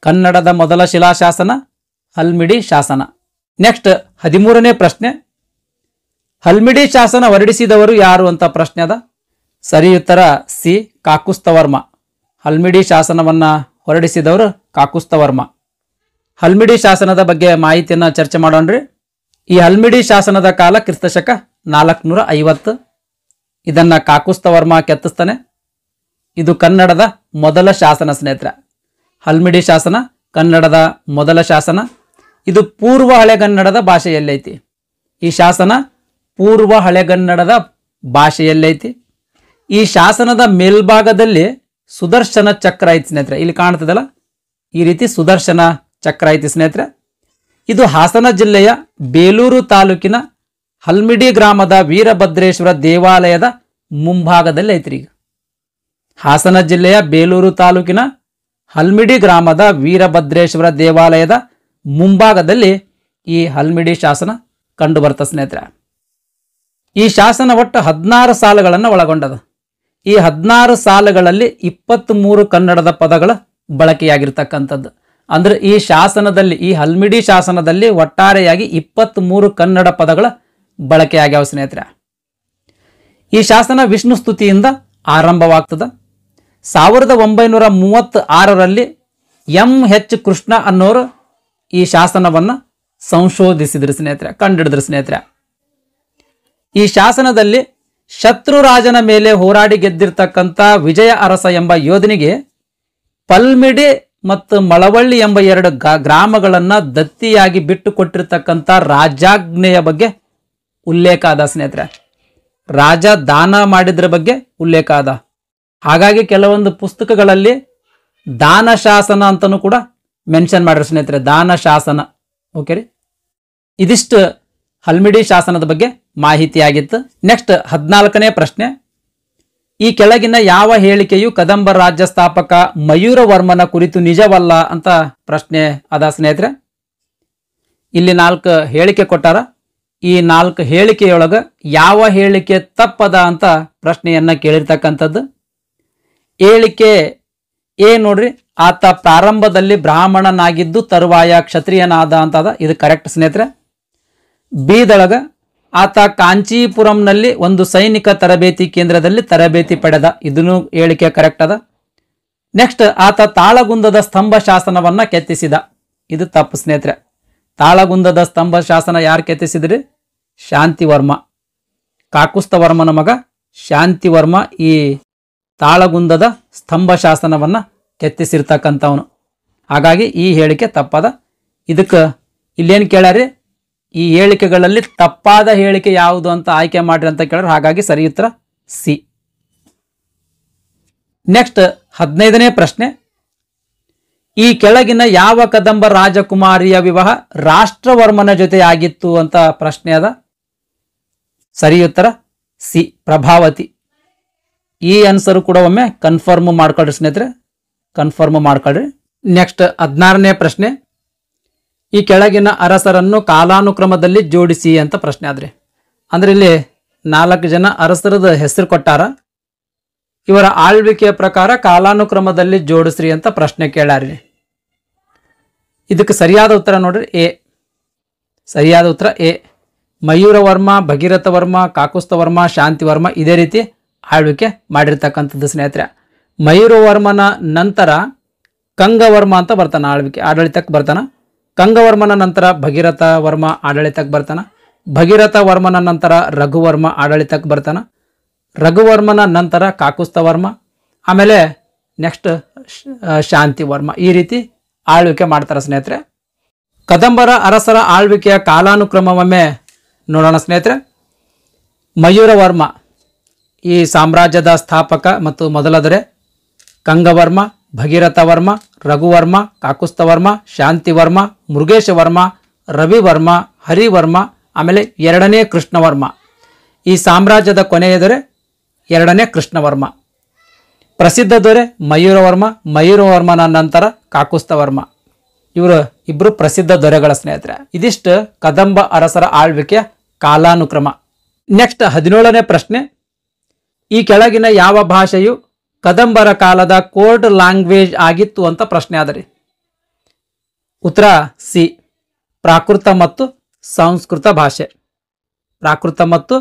ಕನ್ನಡದ ಮೊದಲ ಶಿಲಾಶಾಸನ ಹಲ್ಮಿಡಿ ಶಾಸನ ನೆಕ್ಸ್ಟ್ ಹದಿಮೂರನೇ ಪ್ರಶ್ನೆ ಹಲ್ಮಿಡಿ ಶಾಸನ ಹೊರಡಿಸಿದವರು ಯಾರು ಅಂತ ಪ್ರಶ್ನೆ ಅದ ಸರಿ ಉತ್ತರ ಸಿ ಕಾಕುಸ್ತವರ್ಮ ಹಲ್ಮಿಡಿ ಶಾಸನವನ್ನು ಹೊರಡಿಸಿದವರು ಕಾಕುಸ್ತವರ್ಮ ಹಲ್ಮಿಡಿ ಶಾಸನದ ಬಗ್ಗೆ ಮಾಹಿತಿಯನ್ನು ಚರ್ಚೆ ಮಾಡೋಣ್ರಿ ಈ ಹಲ್ಮಿಡಿ ಶಾಸನದ ಕಾಲ ಕ್ರಿಸ್ತಶಕ ನಾಲ್ಕುನೂರ ಐವತ್ತು ಇದನ್ನು ಕಾಕುಸ್ತವರ್ಮ ಕೆತ್ತಿಸ್ತಾನೆ ಇದು ಕನ್ನಡದ ಮೊದಲ ಶಾಸನ ಸ್ನೇಹಿತರೆ ಹಲ್ಮಿಡಿ ಶಾಸನ ಕನ್ನಡದ ಮೊದಲ ಶಾಸನ ಇದು ಪೂರ್ವ ಹಳೆಗನ್ನಡದ ಭಾಷೆಯಲ್ಲೈತಿ ಈ ಶಾಸನ ಪೂರ್ವ ಹಳೆಗನ್ನಡದ ಭಾಷೆಯಲ್ಲೈತಿ ಈ ಶಾಸನದ ಮೇಲ್ಭಾಗದಲ್ಲಿ ಸುದರ್ಶನ ಚಕ್ರ ಐತಿ ಸ್ನೇಹಿತರೆ ಇಲ್ಲಿ ಕಾಣ್ತದಲ್ಲ ಈ ರೀತಿ ಸುದರ್ಶನ ಚಕ್ರ ಐತಿ ಸ್ನೇಹಿತರೆ ಇದು ಹಾಸನ ಜಿಲ್ಲೆಯ ಬೇಲೂರು ತಾಲೂಕಿನ ಹಲ್ಮಿಡಿ ಗ್ರಾಮದ ವೀರಭದ್ರೇಶ್ವರ ದೇವಾಲಯದ ಮುಂಭಾಗದಲ್ಲಿ ಐತ್ರಿ ಈಗ ಹಾಸನ ಜಿಲ್ಲೆಯ ಬೇಲೂರು ತಾಲೂಕಿನ ಹಲ್ಮಿಡಿ ಗ್ರಾಮದ ವೀರಭದ್ರೇಶ್ವರ ದೇವಾಲಯದ ಮುಂಭಾಗದಲ್ಲಿ ಈ ಹಲ್ಮಿಡಿ ಶಾಸನ ಕಂಡು ಬರ್ತದೆ ಸ್ನೇಹಿತರೆ ಈ ಶಾಸನ ಒಟ್ಟು ಹದಿನಾರು ಸಾಲುಗಳನ್ನು ಒಳಗೊಂಡದ ಈ ಹದಿನಾರು ಸಾಲುಗಳಲ್ಲಿ ಮೂರು ಕನ್ನಡದ ಪದಗಳ ಬಳಕೆಯಾಗಿರ್ತಕ್ಕಂಥದ್ದು ಅಂದರೆ ಈ ಶಾಸನದಲ್ಲಿ ಈ ಹಲ್ಮಿಡಿ ಶಾಸನದಲ್ಲಿ ಒಟ್ಟಾರೆಯಾಗಿ ಮೂರು ಕನ್ನಡ ಪದಗಳ ಬಳಕೆಯಾಗ್ಯಾವ ಸ್ನೇಹಿತರೆ ಈ ಶಾಸನ ವಿಷ್ಣು ಸ್ತುತಿಯಿಂದ ಆರಂಭವಾಗ್ತದೆ ಸಾವಿರದ ಒಂಬೈನೂರ ಮೂವತ್ತ್ ಆರರಲ್ಲಿ ಎಂ ಎಚ್ ಕೃಷ್ಣ ಅನ್ನೋರು ಈ ಶಾಸನವನ್ನು ಸಂಶೋಧಿಸಿದ್ರು ಸ್ನೇಹಿತರೆ ಕಂಡಿಡಿದ್ರು ಸ್ನೇಹಿತರೆ ಈ ಶಾಸನದಲ್ಲಿ ಶತ್ರು ರಾಜನ ಮೇಲೆ ಹೋರಾಡಿ ಗೆದ್ದಿರ್ತಕ್ಕಂಥ ವಿಜಯ ಅರಸ ಎಂಬ ಯೋಧನಿಗೆ ಪಲ್ಮಿಡಿ ಮತ್ತು ಮಳವಳ್ಳಿ ಎಂಬ ಎರಡು ಗ್ರಾಮಗಳನ್ನು ದತ್ತಿಯಾಗಿ ಬಿಟ್ಟು ಕೊಟ್ಟಿರ್ತಕ್ಕಂಥ ರಾಜಾಜ್ಞೆಯ ಬಗ್ಗೆ ಉಲ್ಲೇಖ ಆದ ಸ್ನೇಹಿತರೆ ರಾಜ ದಾನ ಮಾಡಿದ್ರ ಬಗ್ಗೆ ಉಲ್ಲೇಖ ಆದ ಹಾಗಾಗಿ ಕೆಲವೊಂದು ಪುಸ್ತಕಗಳಲ್ಲಿ ದಾನ ಶಾಸನ ಅಂತಲೂ ಕೂಡ ಮೆನ್ಷನ್ ಮಾಡಿರೋ ಸ್ನೇಹಿತರೆ ದಾನ ಶಾಸನ ಓಕೆ ರೀ ಇದಿಷ್ಟು ಹಲ್ಮಿಡಿ ಶಾಸನದ ಬಗ್ಗೆ ಮಾಹಿತಿಯಾಗಿತ್ತು ನೆಕ್ಸ್ಟ್ ಹದಿನಾಲ್ಕನೇ ಪ್ರಶ್ನೆ ಈ ಕೆಳಗಿನ ಯಾವ ಹೇಳಿಕೆಯು ಕದಂಬ ರಾಜ್ಯ ಸ್ಥಾಪಕ ಮಯೂರವರ್ಮನ ಕುರಿತು ನಿಜವಲ್ಲ ಅಂತ ಪ್ರಶ್ನೆ ಅದ ಸ್ನೇಹಿತರೆ ಇಲ್ಲಿ ನಾಲ್ಕು ಹೇಳಿಕೆ ಕೊಟ್ಟಾರ ಈ ನಾಲ್ಕು ಹೇಳಿಕೆಯೊಳಗೆ ಯಾವ ಹೇಳಿಕೆ ತಪ್ಪದ ಅಂತ ಪ್ರಶ್ನೆಯನ್ನು ಕೇಳಿರ್ತಕ್ಕಂಥದ್ದು ಹೇಳಿಕೆ ಏ ನೋಡ್ರಿ ಆತ ಪ್ರಾರಂಭದಲ್ಲಿ ಬ್ರಾಹ್ಮಣನಾಗಿದ್ದು ತರುವಾಯ ಕ್ಷತ್ರಿಯನಾದ ಅಂತದ ಇದು ಕರೆಕ್ಟ್ ಸ್ನೇಹಿತರೆ ಬೀದಳಗ ಆತ ಕಾಂಚೀಪುರಂನಲ್ಲಿ ಒಂದು ಸೈನಿಕ ತರಬೇತಿ ಕೇಂದ್ರದಲ್ಲಿ ತರಬೇತಿ ಪಡೆದ ಇದನ್ನು ಹೇಳಿಕೆ ಕರೆಕ್ಟ್ ಅದ ನೆಕ್ಸ್ಟ್ ಆತ ತಾಳಗುಂದದ ಸ್ತಂಭ ಶಾಸನವನ್ನು ಕೆತ್ತಿಸಿದ ಇದು ತಪ್ಪು ಸ್ನೇಹಿತರೆ ತಾಳಗುಂದದ ಸ್ತಂಭ ಶಾಸನ ಯಾರು ಕೆತ್ತಿಸಿದ್ರಿ ಶಾಂತಿವರ್ಮ ಕಾಕುಸ್ತವರ್ಮನ ಮಗ ಶಾಂತಿವರ್ಮ ಈ ತಾಳಗುಂದದ ಸ್ತಂಭ ಶಾಸನವನ್ನು ಕೆತ್ತಿಸಿರ್ತಕ್ಕಂಥವನು ಹಾಗಾಗಿ ಈ ಹೇಳಿಕೆ ತಪ್ಪದ ಇದಕ್ಕೆ ಇಲ್ಲೇನು ಕೇಳಾರಿ ಈ ಹೇಳಿಕೆಗಳಲ್ಲಿ ತಪ್ಪಾದ ಹೇಳಿಕೆ ಯಾವುದು ಅಂತ ಆಯ್ಕೆ ಮಾಡ್ರಿ ಅಂತ ಕೇಳಿದ್ರೆ ಹಾಗಾಗಿ ಸರಿ ಉತ್ತರ ಸಿ ನೆಕ್ಸ್ಟ್ ಹದಿನೈದನೇ ಪ್ರಶ್ನೆ ಈ ಕೆಳಗಿನ ಯಾವ ಕದಂಬ ರಾಜಕುಮಾರಿಯ ವಿವಾಹ ರಾಷ್ಟ್ರವರ್ಮನ ಜೊತೆ ಆಗಿತ್ತು ಅಂತ ಪ್ರಶ್ನೆ ಅದ ಸರಿ ಉತ್ತರ ಸಿ ಪ್ರಭಾವತಿ ಈ ಆನ್ಸರ್ ಕೂಡ ಒಮ್ಮೆ ಕನ್ಫರ್ಮ್ ಮಾಡ್ಕೊಳ್ರಿ ಸ್ನೇಹಿತರೆ ಕನ್ಫರ್ಮ್ ಮಾಡ್ಕೊಳ್ರಿ ನೆಕ್ಸ್ಟ್ ಹದಿನಾರನೇ ಪ್ರಶ್ನೆ ಈ ಕೆಳಗಿನ ಅರಸರನ್ನು ಕಾಲಾನುಕ್ರಮದಲ್ಲಿ ಜೋಡಿಸಿ ಅಂತ ಪ್ರಶ್ನೆ ಆದ್ರೆ ಅಂದ್ರೆ ಇಲ್ಲಿ ನಾಲ್ಕು ಜನ ಅರಸರದ ಹೆಸರು ಕೊಟ್ಟಾರ ಇವರ ಆಳ್ವಿಕೆಯ ಪ್ರಕಾರ ಕಾಲಾನುಕ್ರಮದಲ್ಲಿ ಜೋಡಿಸ್ರಿ ಅಂತ ಪ್ರಶ್ನೆ ಕೇಳಾರಿ ಇದಕ್ಕೆ ಸರಿಯಾದ ಉತ್ತರ ನೋಡ್ರಿ ಎ ಸರಿಯಾದ ಉತ್ತರ ಎ ಮಯೂರ ವರ್ಮ ಭಗೀರಥ ವರ್ಮ ಕಾಕುಸ್ತ ವರ್ಮ ಶಾಂತಿ ವರ್ಮ ಇದೇ ರೀತಿ ಆಳ್ವಿಕೆ ಮಾಡಿರ್ತಕ್ಕಂಥದ್ದು ಸ್ನೇಹಿತರೆ ಮಯೂರವರ್ಮನ ನಂತರ ಕಂಗವರ್ಮ ಅಂತ ಬರ್ತಾನೆ ಆಳ್ವಿಕೆ ಆಡಳಿತಕ್ಕೆ ಬರ್ತಾನ ಕಂಗವರ್ಮನ ನಂತರ ಭಗೀರಥ ವರ್ಮ ಆಡಳಿತಕ್ಕೆ ಬರ್ತಾನ ಭಗೀರಥ ವರ್ಮನ ನಂತರ ರಘುವರ್ಮ ಆಡಳಿತಕ್ಕೆ ಬರ್ತಾನ ರಘುವರ್ಮನ ನಂತರ ಕಾಕುಸ್ತ ವರ್ಮ ಆಮೇಲೆ ನೆಕ್ಸ್ಟ್ ಶಾಂತಿ ವರ್ಮ ಈ ರೀತಿ ಆಳ್ವಿಕೆ ಮಾಡ್ತಾರೆ ಸ್ನೇಹಿತರೆ ಕದಂಬರ ಅರಸರ ಆಳ್ವಿಕೆಯ ಕಾಲಾನುಕ್ರಮವೊಮ್ಮೆ ನೋಡೋಣ ಸ್ನೇಹಿತರೆ ಮಯೂರವರ್ಮ ಈ ಸಾಮ್ರಾಜ್ಯದ ಸ್ಥಾಪಕ ಮತ್ತು ಮೊದಲಾದರೆ ಕಂಗವರ್ಮ ಭಗೀರಥ ವರ್ಮ ರಘುವರ್ಮ ಕಾಕುಸ್ತವರ್ಮ ಶಾಂತಿವರ್ಮ ವರ್ಮ ರವಿವರ್ಮ ಹರಿವರ್ಮ ಆಮೇಲೆ ಎರಡನೇ ಕೃಷ್ಣವರ್ಮ ಈ ಸಾಮ್ರಾಜ್ಯದ ಕೊನೆಯ ದೊರೆ ಎರಡನೇ ಕೃಷ್ಣವರ್ಮ ಪ್ರಸಿದ್ಧ ದೊರೆ ಮಯೂರವರ್ಮ ಮಯೂರವರ್ಮನ ನಂತರ ಕಾಕುಸ್ತವರ್ಮ ಇವರು ಇಬ್ಬರು ಪ್ರಸಿದ್ಧ ದೊರೆಗಳ ಸ್ನೇಹಿತರೆ ಇದಿಷ್ಟು ಕದಂಬ ಅರಸರ ಆಳ್ವಿಕೆಯ ಕಾಲಾನುಕ್ರಮ ನೆಕ್ಸ್ಟ್ ಹದಿನೇಳನೇ ಪ್ರಶ್ನೆ ಈ ಕೆಳಗಿನ ಯಾವ ಭಾಷೆಯು ಕದಂಬರ ಕಾಲದ ಕೋರ್ಟ್ ಲ್ಯಾಂಗ್ವೇಜ್ ಆಗಿತ್ತು ಅಂತ ಪ್ರಶ್ನೆ ಆದರೆ ಉತ್ತರ ಸಿ ಪ್ರಾಕೃತ ಮತ್ತು ಸಂಸ್ಕೃತ ಭಾಷೆ ಪ್ರಾಕೃತ ಮತ್ತು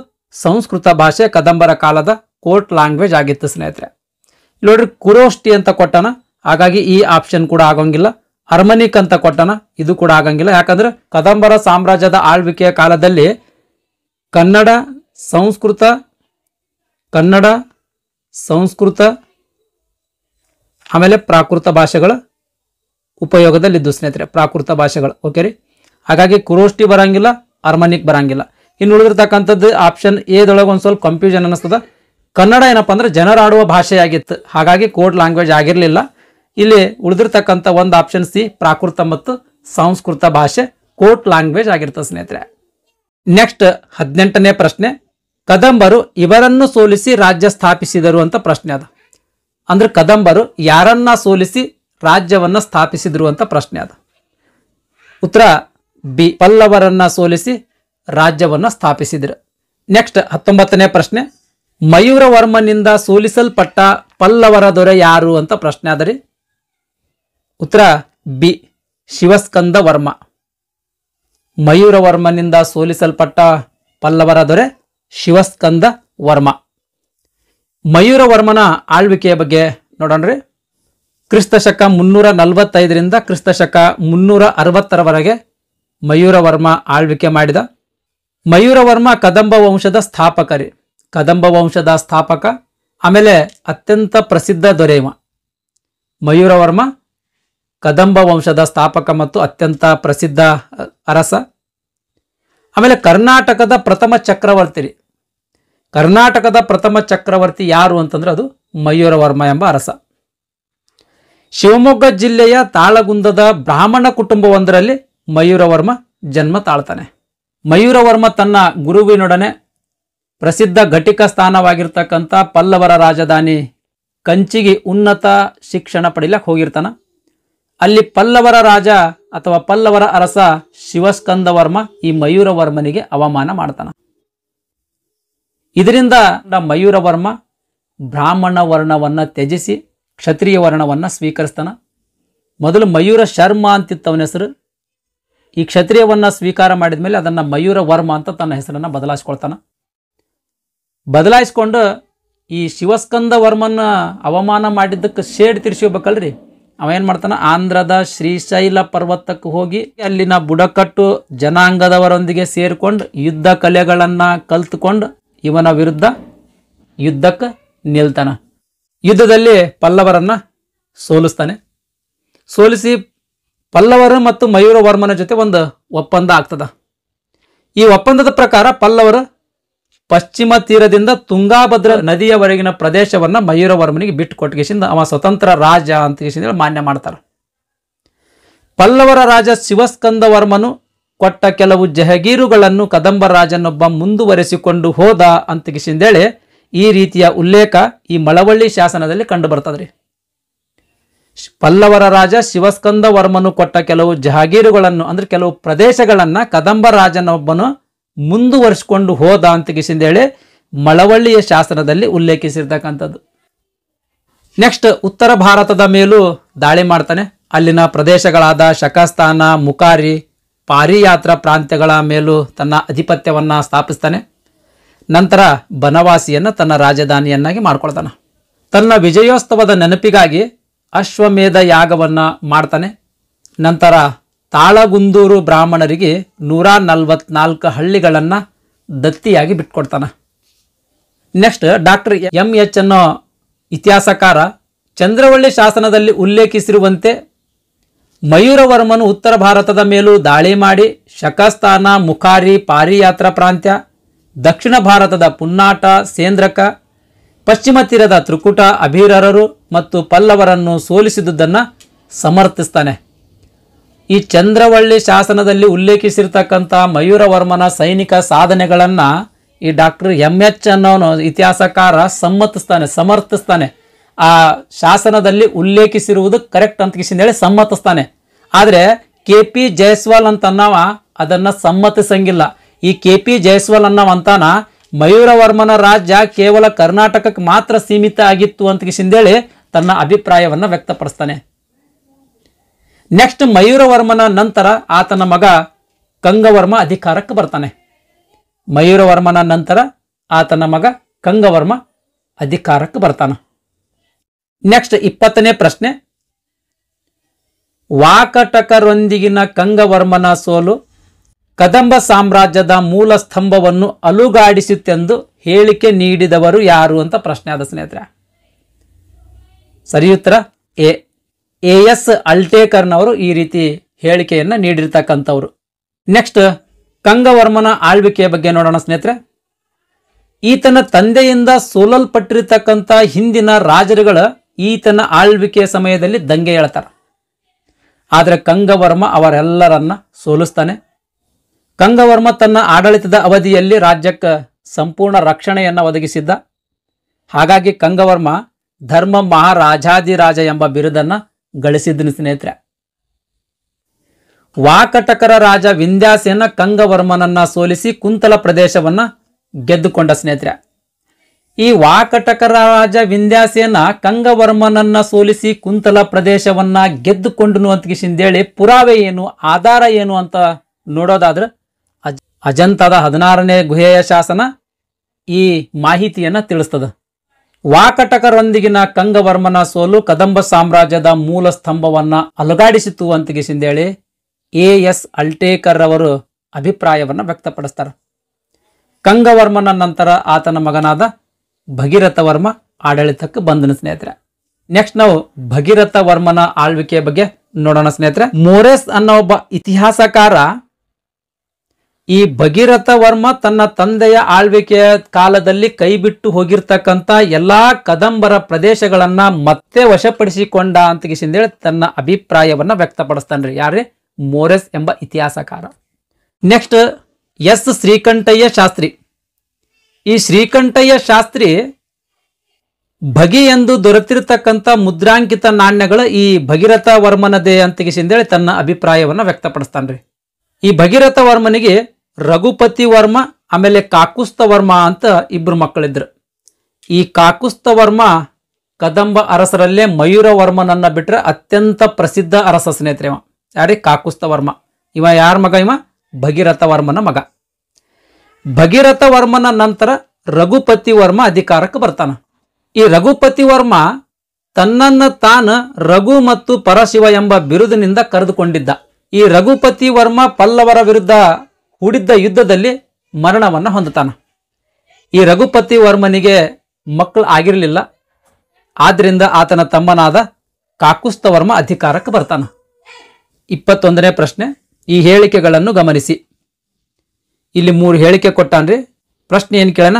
ಸಂಸ್ಕೃತ ಭಾಷೆ ಕದಂಬರ ಕಾಲದ ಕೋರ್ಟ್ ಲ್ಯಾಂಗ್ವೇಜ್ ಆಗಿತ್ತು ಸ್ನೇಹಿತರೆ ನೋಡ್ರಿ ಕುರೋಷ್ಟಿ ಅಂತ ಕೊಟ್ಟನ ಹಾಗಾಗಿ ಈ ಆಪ್ಷನ್ ಕೂಡ ಆಗೋಂಗಿಲ್ಲ ಅರ್ಮನಿಕ್ ಅಂತ ಕೊಟ್ಟನ ಇದು ಕೂಡ ಆಗಂಗಿಲ್ಲ ಯಾಕಂದ್ರೆ ಕದಂಬರ ಸಾಮ್ರಾಜ್ಯದ ಆಳ್ವಿಕೆಯ ಕಾಲದಲ್ಲಿ ಕನ್ನಡ ಸಂಸ್ಕೃತ ಕನ್ನಡ ಸಂಸ್ಕೃತ ಆಮೇಲೆ ಪ್ರಾಕೃತ ಭಾಷೆಗಳ ಉಪಯೋಗದಲ್ಲಿದ್ದು ಸ್ನೇಹಿತರೆ ಪ್ರಾಕೃತ ಭಾಷೆಗಳು ಓಕೆ ರೀ ಹಾಗಾಗಿ ಕುರೋಷ್ಟಿ ಬರಂಗಿಲ್ಲ ಅರ್ಮನಿಕ್ ಬರಂಗಿಲ್ಲ ಇನ್ನು ಉಳಿದಿರ್ತಕ್ಕಂಥದ್ದು ಆಪ್ಷನ್ ಎದೊಳಗೆ ಒಂದು ಸ್ವಲ್ಪ ಕನ್ಫ್ಯೂಷನ್ ಅನ್ನಿಸ್ತದ ಕನ್ನಡ ಏನಪ್ಪ ಅಂದ್ರೆ ಜನರಾಡುವ ಭಾಷೆಯಾಗಿತ್ತು ಹಾಗಾಗಿ ಕೋಡ್ ಲ್ಯಾಂಗ್ವೇಜ್ ಆಗಿರಲಿಲ್ಲ ಇಲ್ಲಿ ಉಳಿದಿರ್ತಕ್ಕಂಥ ಒಂದು ಆಪ್ಷನ್ ಸಿ ಪ್ರಾಕೃತ ಮತ್ತು ಸಂಸ್ಕೃತ ಭಾಷೆ ಕೋಟ್ ಲ್ಯಾಂಗ್ವೇಜ್ ಆಗಿರ್ತದೆ ಸ್ನೇಹಿತರೆ ನೆಕ್ಸ್ಟ್ ಹದಿನೆಂಟನೇ ಪ್ರಶ್ನೆ ಕದಂಬರು ಇವರನ್ನು ಸೋಲಿಸಿ ರಾಜ್ಯ ಸ್ಥಾಪಿಸಿದರು ಅಂತ ಪ್ರಶ್ನೆ ಅದ ಅಂದ್ರೆ ಕದಂಬರು ಯಾರನ್ನ ಸೋಲಿಸಿ ರಾಜ್ಯವನ್ನ ಸ್ಥಾಪಿಸಿದ್ರು ಅಂತ ಪ್ರಶ್ನೆ ಅದು ಉತ್ತರ ಬಿ ಪಲ್ಲವರನ್ನ ಸೋಲಿಸಿ ರಾಜ್ಯವನ್ನ ಸ್ಥಾಪಿಸಿದ್ರು ನೆಕ್ಸ್ಟ್ ಹತ್ತೊಂಬತ್ತನೇ ಪ್ರಶ್ನೆ ಮಯೂರವರ್ಮನಿಂದ ಸೋಲಿಸಲ್ಪಟ್ಟ ಪಲ್ಲವರ ದೊರೆ ಯಾರು ಅಂತ ಪ್ರಶ್ನೆ ಅದರಿ ಉತ್ತರ ಬಿ ಶಿವಸ್ಕಂದ ವರ್ಮ ಮಯೂರವರ್ಮನಿಂದ ಸೋಲಿಸಲ್ಪಟ್ಟ ಪಲ್ಲವರ ದೊರೆ ಶಿವಸ್ಕಂದ ವರ್ಮ ಮಯೂರವರ್ಮನ ಆಳ್ವಿಕೆಯ ಬಗ್ಗೆ ನೋಡೋಣ್ರಿ ಕ್ರಿಸ್ತ ಶಕ ಮುನ್ನೂರ ನಲವತ್ತೈದರಿಂದ ಕ್ರಿಸ್ತ ಶಕ ಮುನ್ನೂರ ಅರವತ್ತರವರೆಗೆ ಮಯೂರವರ್ಮ ಆಳ್ವಿಕೆ ಮಾಡಿದ ಮಯೂರವರ್ಮ ಕದಂಬ ವಂಶದ ಸ್ಥಾಪಕರಿ ಕದಂಬ ವಂಶದ ಸ್ಥಾಪಕ ಆಮೇಲೆ ಅತ್ಯಂತ ಪ್ರಸಿದ್ಧ ದೊರೆಯವ ಮಯೂರವರ್ಮ ಕದಂಬ ವಂಶದ ಸ್ಥಾಪಕ ಮತ್ತು ಅತ್ಯಂತ ಪ್ರಸಿದ್ಧ ಅರಸ ಆಮೇಲೆ ಕರ್ನಾಟಕದ ಪ್ರಥಮ ಚಕ್ರವರ್ತಿರಿ ಕರ್ನಾಟಕದ ಪ್ರಥಮ ಚಕ್ರವರ್ತಿ ಯಾರು ಅಂತಂದ್ರೆ ಅದು ಮಯೂರವರ್ಮ ಎಂಬ ಅರಸ ಶಿವಮೊಗ್ಗ ಜಿಲ್ಲೆಯ ತಾಳಗುಂದದ ಬ್ರಾಹ್ಮಣ ಕುಟುಂಬವೊಂದರಲ್ಲಿ ಮಯೂರವರ್ಮ ಜನ್ಮ ತಾಳ್ತಾನೆ ಮಯೂರವರ್ಮ ತನ್ನ ಗುರುವಿನೊಡನೆ ಪ್ರಸಿದ್ಧ ಘಟಿಕ ಸ್ಥಾನವಾಗಿರ್ತಕ್ಕಂಥ ಪಲ್ಲವರ ರಾಜಧಾನಿ ಕಂಚಿಗೆ ಉನ್ನತ ಶಿಕ್ಷಣ ಪಡೆಯಲಕ್ಕೆ ಹೋಗಿರ್ತಾನ ಅಲ್ಲಿ ಪಲ್ಲವರ ರಾಜ ಅಥವಾ ಪಲ್ಲವರ ಅರಸ ಶಿವಸ್ಕಂದವರ್ಮ ಈ ಮಯೂರವರ್ಮನಿಗೆ ಅವಮಾನ ಮಾಡ್ತಾನ ಇದರಿಂದ ಮಯೂರ ವರ್ಮ ಬ್ರಾಹ್ಮಣ ವರ್ಣವನ್ನು ತ್ಯಜಿಸಿ ಕ್ಷತ್ರಿಯ ವರ್ಣವನ್ನು ಸ್ವೀಕರಿಸ್ತಾನೆ ಮೊದಲು ಮಯೂರ ಶರ್ಮ ಅಂತಿತ್ತವನ ಹೆಸರು ಈ ಕ್ಷತ್ರಿಯವನ್ನು ಸ್ವೀಕಾರ ಮಾಡಿದ ಮೇಲೆ ಅದನ್ನು ಮಯೂರ ವರ್ಮ ಅಂತ ತನ್ನ ಹೆಸರನ್ನು ಬದಲಾಯಿಸ್ಕೊಳ್ತಾನೆ ಬದಲಾಯಿಸ್ಕೊಂಡು ಈ ಶಿವಸ್ಕಂದ ವರ್ಮನ ಅವಮಾನ ಮಾಡಿದ್ದಕ್ಕೆ ಶೇಡ್ ತಿರ್ಸಿಬೇಕಲ್ರಿ ಅವೇನು ಮಾಡ್ತಾನೆ ಆಂಧ್ರದ ಶ್ರೀಶೈಲ ಪರ್ವತಕ್ಕೆ ಹೋಗಿ ಅಲ್ಲಿನ ಬುಡಕಟ್ಟು ಜನಾಂಗದವರೊಂದಿಗೆ ಸೇರಿಕೊಂಡು ಯುದ್ಧ ಕಲೆಗಳನ್ನು ಕಲ್ತ್ಕೊಂಡು ಇವನ ವಿರುದ್ಧ ಯುದ್ಧಕ್ಕೆ ನಿಲ್ತಾನ ಯುದ್ಧದಲ್ಲಿ ಪಲ್ಲವರನ್ನ ಸೋಲಿಸ್ತಾನೆ ಸೋಲಿಸಿ ಪಲ್ಲವರ ಮತ್ತು ಮಯೂರವರ್ಮನ ಜೊತೆ ಒಂದು ಒಪ್ಪಂದ ಆಗ್ತದ ಈ ಒಪ್ಪಂದದ ಪ್ರಕಾರ ಪಲ್ಲವರು ಪಶ್ಚಿಮ ತೀರದಿಂದ ತುಂಗಾಭದ್ರ ನದಿಯವರೆಗಿನ ಪ್ರದೇಶವನ್ನ ಮಯೂರವರ್ಮನಿಗೆ ಬಿಟ್ಟು ಕೊಟ್ಟಗೇಶಿಂದ ಅವ ಸ್ವತಂತ್ರ ರಾಜ ಅಂತ ಮಾನ್ಯ ಮಾಡ್ತಾರೆ ಪಲ್ಲವರ ರಾಜ ಶಿವಸ್ಕಂದವರ್ಮನು ಕೊಟ್ಟ ಕೆಲವು ಜಹಗೀರುಗಳನ್ನು ಕದಂಬರಾಜನೊಬ್ಬ ಮುಂದುವರೆಸಿಕೊಂಡು ಹೋದ ಕಿಸಿಂದೇಳೆ ಈ ರೀತಿಯ ಉಲ್ಲೇಖ ಈ ಮಳವಳ್ಳಿ ಶಾಸನದಲ್ಲಿ ಕಂಡು ಬರ್ತದ್ರಿ ಪಲ್ಲವರ ರಾಜ ಶಿವಸ್ಕಂದ ವರ್ಮನು ಕೊಟ್ಟ ಕೆಲವು ಜಹಗೀರುಗಳನ್ನು ಅಂದ್ರೆ ಕೆಲವು ಪ್ರದೇಶಗಳನ್ನು ರಾಜನೊಬ್ಬನು ಮುಂದುವರಿಸಿಕೊಂಡು ಹೋದ ಕಿಸಿಂದೇಳೆ ಮಳವಳ್ಳಿಯ ಶಾಸನದಲ್ಲಿ ಉಲ್ಲೇಖಿಸಿರ್ತಕ್ಕಂಥದ್ದು ನೆಕ್ಸ್ಟ್ ಉತ್ತರ ಭಾರತದ ಮೇಲೂ ದಾಳಿ ಮಾಡ್ತಾನೆ ಅಲ್ಲಿನ ಪ್ರದೇಶಗಳಾದ ಶಕಸ್ತಾನ ಮುಕಾರಿ ಪಾರಿಯಾತ್ರ ಪ್ರಾಂತ್ಯಗಳ ಮೇಲೂ ತನ್ನ ಅಧಿಪತ್ಯವನ್ನು ಸ್ಥಾಪಿಸ್ತಾನೆ ನಂತರ ಬನವಾಸಿಯನ್ನು ತನ್ನ ರಾಜಧಾನಿಯನ್ನಾಗಿ ಮಾಡ್ಕೊಳ್ತಾನೆ ತನ್ನ ವಿಜಯೋತ್ಸವದ ನೆನಪಿಗಾಗಿ ಅಶ್ವಮೇಧ ಯಾಗವನ್ನು ಮಾಡ್ತಾನೆ ನಂತರ ತಾಳಗುಂದೂರು ಬ್ರಾಹ್ಮಣರಿಗೆ ನೂರ ನಲ್ವತ್ನಾಲ್ಕು ಹಳ್ಳಿಗಳನ್ನು ದತ್ತಿಯಾಗಿ ಬಿಟ್ಕೊಡ್ತಾನೆ ನೆಕ್ಸ್ಟ್ ಡಾಕ್ಟರ್ ಎಂ ಎಚ್ ಅನ್ನೋ ಇತಿಹಾಸಕಾರ ಚಂದ್ರವಳ್ಳಿ ಶಾಸನದಲ್ಲಿ ಉಲ್ಲೇಖಿಸಿರುವಂತೆ ಮಯೂರವರ್ಮನು ಉತ್ತರ ಭಾರತದ ಮೇಲೂ ದಾಳಿ ಮಾಡಿ ಶಕಸ್ಥಾನ ಮುಖಾರಿ ಪಾರಿಯಾತ್ರ ಪ್ರಾಂತ್ಯ ದಕ್ಷಿಣ ಭಾರತದ ಪುನ್ನಾಟ ಸೇಂದ್ರಕ ಪಶ್ಚಿಮ ತೀರದ ತ್ರಿಕುಟ ಅಭಿರರರು ಮತ್ತು ಪಲ್ಲವರನ್ನು ಸೋಲಿಸಿದುದನ್ನು ಸಮರ್ಥಿಸ್ತಾನೆ ಈ ಚಂದ್ರವಳ್ಳಿ ಶಾಸನದಲ್ಲಿ ಉಲ್ಲೇಖಿಸಿರ್ತಕ್ಕಂಥ ಮಯೂರವರ್ಮನ ಸೈನಿಕ ಸಾಧನೆಗಳನ್ನು ಈ ಡಾಕ್ಟರ್ ಎಮ್ ಎಚ್ ಅನ್ನೋನು ಇತಿಹಾಸಕಾರ ಸಮ್ಮತಿಸ್ತಾನೆ ಸಮರ್ಥಿಸ್ತಾನೆ ಆ ಶಾಸನದಲ್ಲಿ ಉಲ್ಲೇಖಿಸಿರುವುದು ಕರೆಕ್ಟ್ ಅಂತ ಹೇಳಿ ಸಮ್ಮತಿಸ್ತಾನೆ ಆದರೆ ಕೆ ಪಿ ಜಯಸ್ವಾಲ್ ಅಂತ ಅನ್ನವ ಅದನ್ನು ಸಮ್ಮತಿಸಂಗಿಲ್ಲ ಈ ಕೆ ಪಿ ಜಯಸ್ವಾಲ್ ಅನ್ನವಂತಾನ ಮಯೂರವರ್ಮನ ರಾಜ್ಯ ಕೇವಲ ಕರ್ನಾಟಕಕ್ಕೆ ಮಾತ್ರ ಸೀಮಿತ ಆಗಿತ್ತು ಅಂತ ಕಿಶಿಂದೇಳಿ ತನ್ನ ಅಭಿಪ್ರಾಯವನ್ನು ವ್ಯಕ್ತಪಡಿಸ್ತಾನೆ ನೆಕ್ಸ್ಟ್ ಮಯೂರವರ್ಮನ ನಂತರ ಆತನ ಮಗ ಕಂಗವರ್ಮ ಅಧಿಕಾರಕ್ಕೆ ಬರ್ತಾನೆ ಮಯೂರವರ್ಮನ ನಂತರ ಆತನ ಮಗ ಕಂಗವರ್ಮ ಅಧಿಕಾರಕ್ಕೆ ಬರ್ತಾನೆ ನೆಕ್ಸ್ಟ್ ಇಪ್ಪತ್ತನೇ ಪ್ರಶ್ನೆ ವಾಕಟಕರೊಂದಿಗಿನ ಕಂಗವರ್ಮನ ಸೋಲು ಕದಂಬ ಸಾಮ್ರಾಜ್ಯದ ಮೂಲ ಸ್ತಂಭವನ್ನು ಅಲುಗಾಡಿಸುತ್ತೆಂದು ಹೇಳಿಕೆ ನೀಡಿದವರು ಯಾರು ಅಂತ ಪ್ರಶ್ನೆ ಆದ ಸ್ನೇಹಿತರೆ ಸರಿಯುತ್ತರ ಎ ಎ ಎಸ್ ಅಲ್ಟೇಕರ್ನವರು ಈ ರೀತಿ ಹೇಳಿಕೆಯನ್ನು ನೀಡಿರ್ತಕ್ಕಂಥವ್ರು ನೆಕ್ಸ್ಟ್ ಕಂಗವರ್ಮನ ಆಳ್ವಿಕೆಯ ಬಗ್ಗೆ ನೋಡೋಣ ಸ್ನೇಹಿತರೆ ಈತನ ತಂದೆಯಿಂದ ಸೋಲಲ್ಪಟ್ಟಿರ್ತಕ್ಕಂಥ ಹಿಂದಿನ ರಾಜರುಗಳ ಈತನ ಆಳ್ವಿಕೆಯ ಸಮಯದಲ್ಲಿ ದಂಗೆ ಹೇಳ್ತಾರೆ ಆದರೆ ಕಂಗವರ್ಮ ಅವರೆಲ್ಲರನ್ನ ಸೋಲಿಸ್ತಾನೆ ಕಂಗವರ್ಮ ತನ್ನ ಆಡಳಿತದ ಅವಧಿಯಲ್ಲಿ ರಾಜ್ಯಕ್ಕೆ ಸಂಪೂರ್ಣ ರಕ್ಷಣೆಯನ್ನು ಒದಗಿಸಿದ್ದ ಹಾಗಾಗಿ ಕಂಗವರ್ಮ ಧರ್ಮ ಮಹಾರಾಜಾದಿರಾಜ ಎಂಬ ಬಿರುದನ್ನು ಗಳಿಸಿದ್ದನು ಸ್ನೇಹಿತರೆ ವಾಕಟಕರ ರಾಜ ವಿಂದ್ಯಾಸೇನ ಕಂಗವರ್ಮನನ್ನ ಸೋಲಿಸಿ ಕುಂತಲ ಪ್ರದೇಶವನ್ನು ಗೆದ್ದುಕೊಂಡ ಸ್ನೇಹಿತರೆ ಈ ವಾಕಟಕರ ರಾಜ ವಿಂಧ್ಯಾಸೇನ ಕಂಗವರ್ಮನನ್ನ ಸೋಲಿಸಿ ಕುಂತಲ ಪ್ರದೇಶವನ್ನ ಗೆದ್ದುಕೊಂಡನು ಅಂತ ಕಿಶಿಂದೇಳಿ ಪುರಾವೆ ಏನು ಆಧಾರ ಏನು ಅಂತ ನೋಡೋದಾದ್ರೆ ಅಜ್ ಅಜಂತದ ಹದಿನಾರನೇ ಗುಹೆಯ ಶಾಸನ ಈ ಮಾಹಿತಿಯನ್ನ ತಿಳಿಸ್ತದ ವಾಕಟಕರೊಂದಿಗಿನ ಕಂಗವರ್ಮನ ಸೋಲು ಕದಂಬ ಸಾಮ್ರಾಜ್ಯದ ಮೂಲ ಸ್ತಂಭವನ್ನ ಅಲುಗಾಡಿಸಿತು ಅಂತ ಕಿಶಿಂದೇಳಿ ಎ ಎಸ್ ಅಲ್ಟೇಕರ್ ಅವರು ಅಭಿಪ್ರಾಯವನ್ನು ವ್ಯಕ್ತಪಡಿಸ್ತಾರೆ ಕಂಗವರ್ಮನ ನಂತರ ಆತನ ಮಗನಾದ ಭಗೀರಥ ವರ್ಮ ಆಡಳಿತಕ್ಕೆ ಬಂದನು ಸ್ನೇಹಿತರೆ ನೆಕ್ಸ್ಟ್ ನಾವು ಭಗೀರಥ ವರ್ಮನ ಆಳ್ವಿಕೆಯ ಬಗ್ಗೆ ನೋಡೋಣ ಸ್ನೇಹಿತರೆ ಮೋರೆಸ್ ಅನ್ನೋ ಒಬ್ಬ ಇತಿಹಾಸಕಾರ ಈ ಭಗೀರಥ ವರ್ಮ ತನ್ನ ತಂದೆಯ ಆಳ್ವಿಕೆಯ ಕಾಲದಲ್ಲಿ ಕೈಬಿಟ್ಟು ಹೋಗಿರ್ತಕ್ಕಂಥ ಎಲ್ಲಾ ಕದಂಬರ ಪ್ರದೇಶಗಳನ್ನ ಮತ್ತೆ ವಶಪಡಿಸಿಕೊಂಡ ಅಂತ ಹೇಳಿ ತನ್ನ ಅಭಿಪ್ರಾಯವನ್ನ ವ್ಯಕ್ತಪಡಿಸ್ತಾನ್ರಿ ಯಾರು ಮೋರೆಸ್ ಎಂಬ ಇತಿಹಾಸಕಾರ ನೆಕ್ಸ್ಟ್ ಎಸ್ ಶ್ರೀಕಂಠಯ್ಯ ಶಾಸ್ತ್ರಿ ಈ ಶ್ರೀಕಂಠಯ್ಯ ಶಾಸ್ತ್ರಿ ಭಗಿ ಎಂದು ದೊರೆತಿರತಕ್ಕಂಥ ಮುದ್ರಾಂಕಿತ ನಾಣ್ಯಗಳ ಈ ಭಗೀರಥ ವರ್ಮನದೇ ಹೇಳಿ ತನ್ನ ಅಭಿಪ್ರಾಯವನ್ನು ವ್ಯಕ್ತಪಡಿಸ್ತಾನ್ರಿ ಈ ಭಗೀರಥ ವರ್ಮನಿಗೆ ರಘುಪತಿ ವರ್ಮ ಆಮೇಲೆ ಕಾಕುಸ್ತ ವರ್ಮ ಅಂತ ಇಬ್ಬರು ಮಕ್ಕಳಿದ್ರು ಈ ಕಾಕುಸ್ತ ವರ್ಮ ಕದಂಬ ಅರಸರಲ್ಲೇ ಮಯೂರ ವರ್ಮನನ್ನ ಬಿಟ್ಟರೆ ಅತ್ಯಂತ ಪ್ರಸಿದ್ಧ ಅರಸ ಸ್ನೇಹಿತರೆ ಇವ ಯಾರೀ ಕಾಕುಸ್ತ ವರ್ಮ ಇವ ಯಾರ ಮಗ ಇವ ಭಗೀರಥ ವರ್ಮನ ಮಗ ಭಗೀರಥ ವರ್ಮನ ನಂತರ ರಘುಪತಿ ವರ್ಮ ಅಧಿಕಾರಕ್ಕೆ ಬರ್ತಾನ ಈ ರಘುಪತಿ ವರ್ಮ ತನ್ನನ್ನ ತಾನು ರಘು ಮತ್ತು ಪರಶಿವ ಎಂಬ ಬಿರುದಿನಿಂದ ಕರೆದುಕೊಂಡಿದ್ದ ಈ ರಘುಪತಿ ವರ್ಮ ಪಲ್ಲವರ ವಿರುದ್ಧ ಹೂಡಿದ್ದ ಯುದ್ಧದಲ್ಲಿ ಮರಣವನ್ನು ಹೊಂದುತ್ತಾನ ಈ ರಘುಪತಿ ವರ್ಮನಿಗೆ ಮಕ್ಕಳು ಆಗಿರಲಿಲ್ಲ ಆದ್ದರಿಂದ ಆತನ ತಮ್ಮನಾದ ಕಾಕುಸ್ತ ವರ್ಮ ಅಧಿಕಾರಕ್ಕೆ ಬರ್ತಾನ ಇಪ್ಪತ್ತೊಂದನೇ ಪ್ರಶ್ನೆ ಈ ಹೇಳಿಕೆಗಳನ್ನು ಗಮನಿಸಿ ಇಲ್ಲಿ ಮೂರು ಹೇಳಿಕೆ ಕೊಟ್ಟಾನ್ರಿ ಪ್ರಶ್ನೆ ಏನು ಕೇಳೋಣ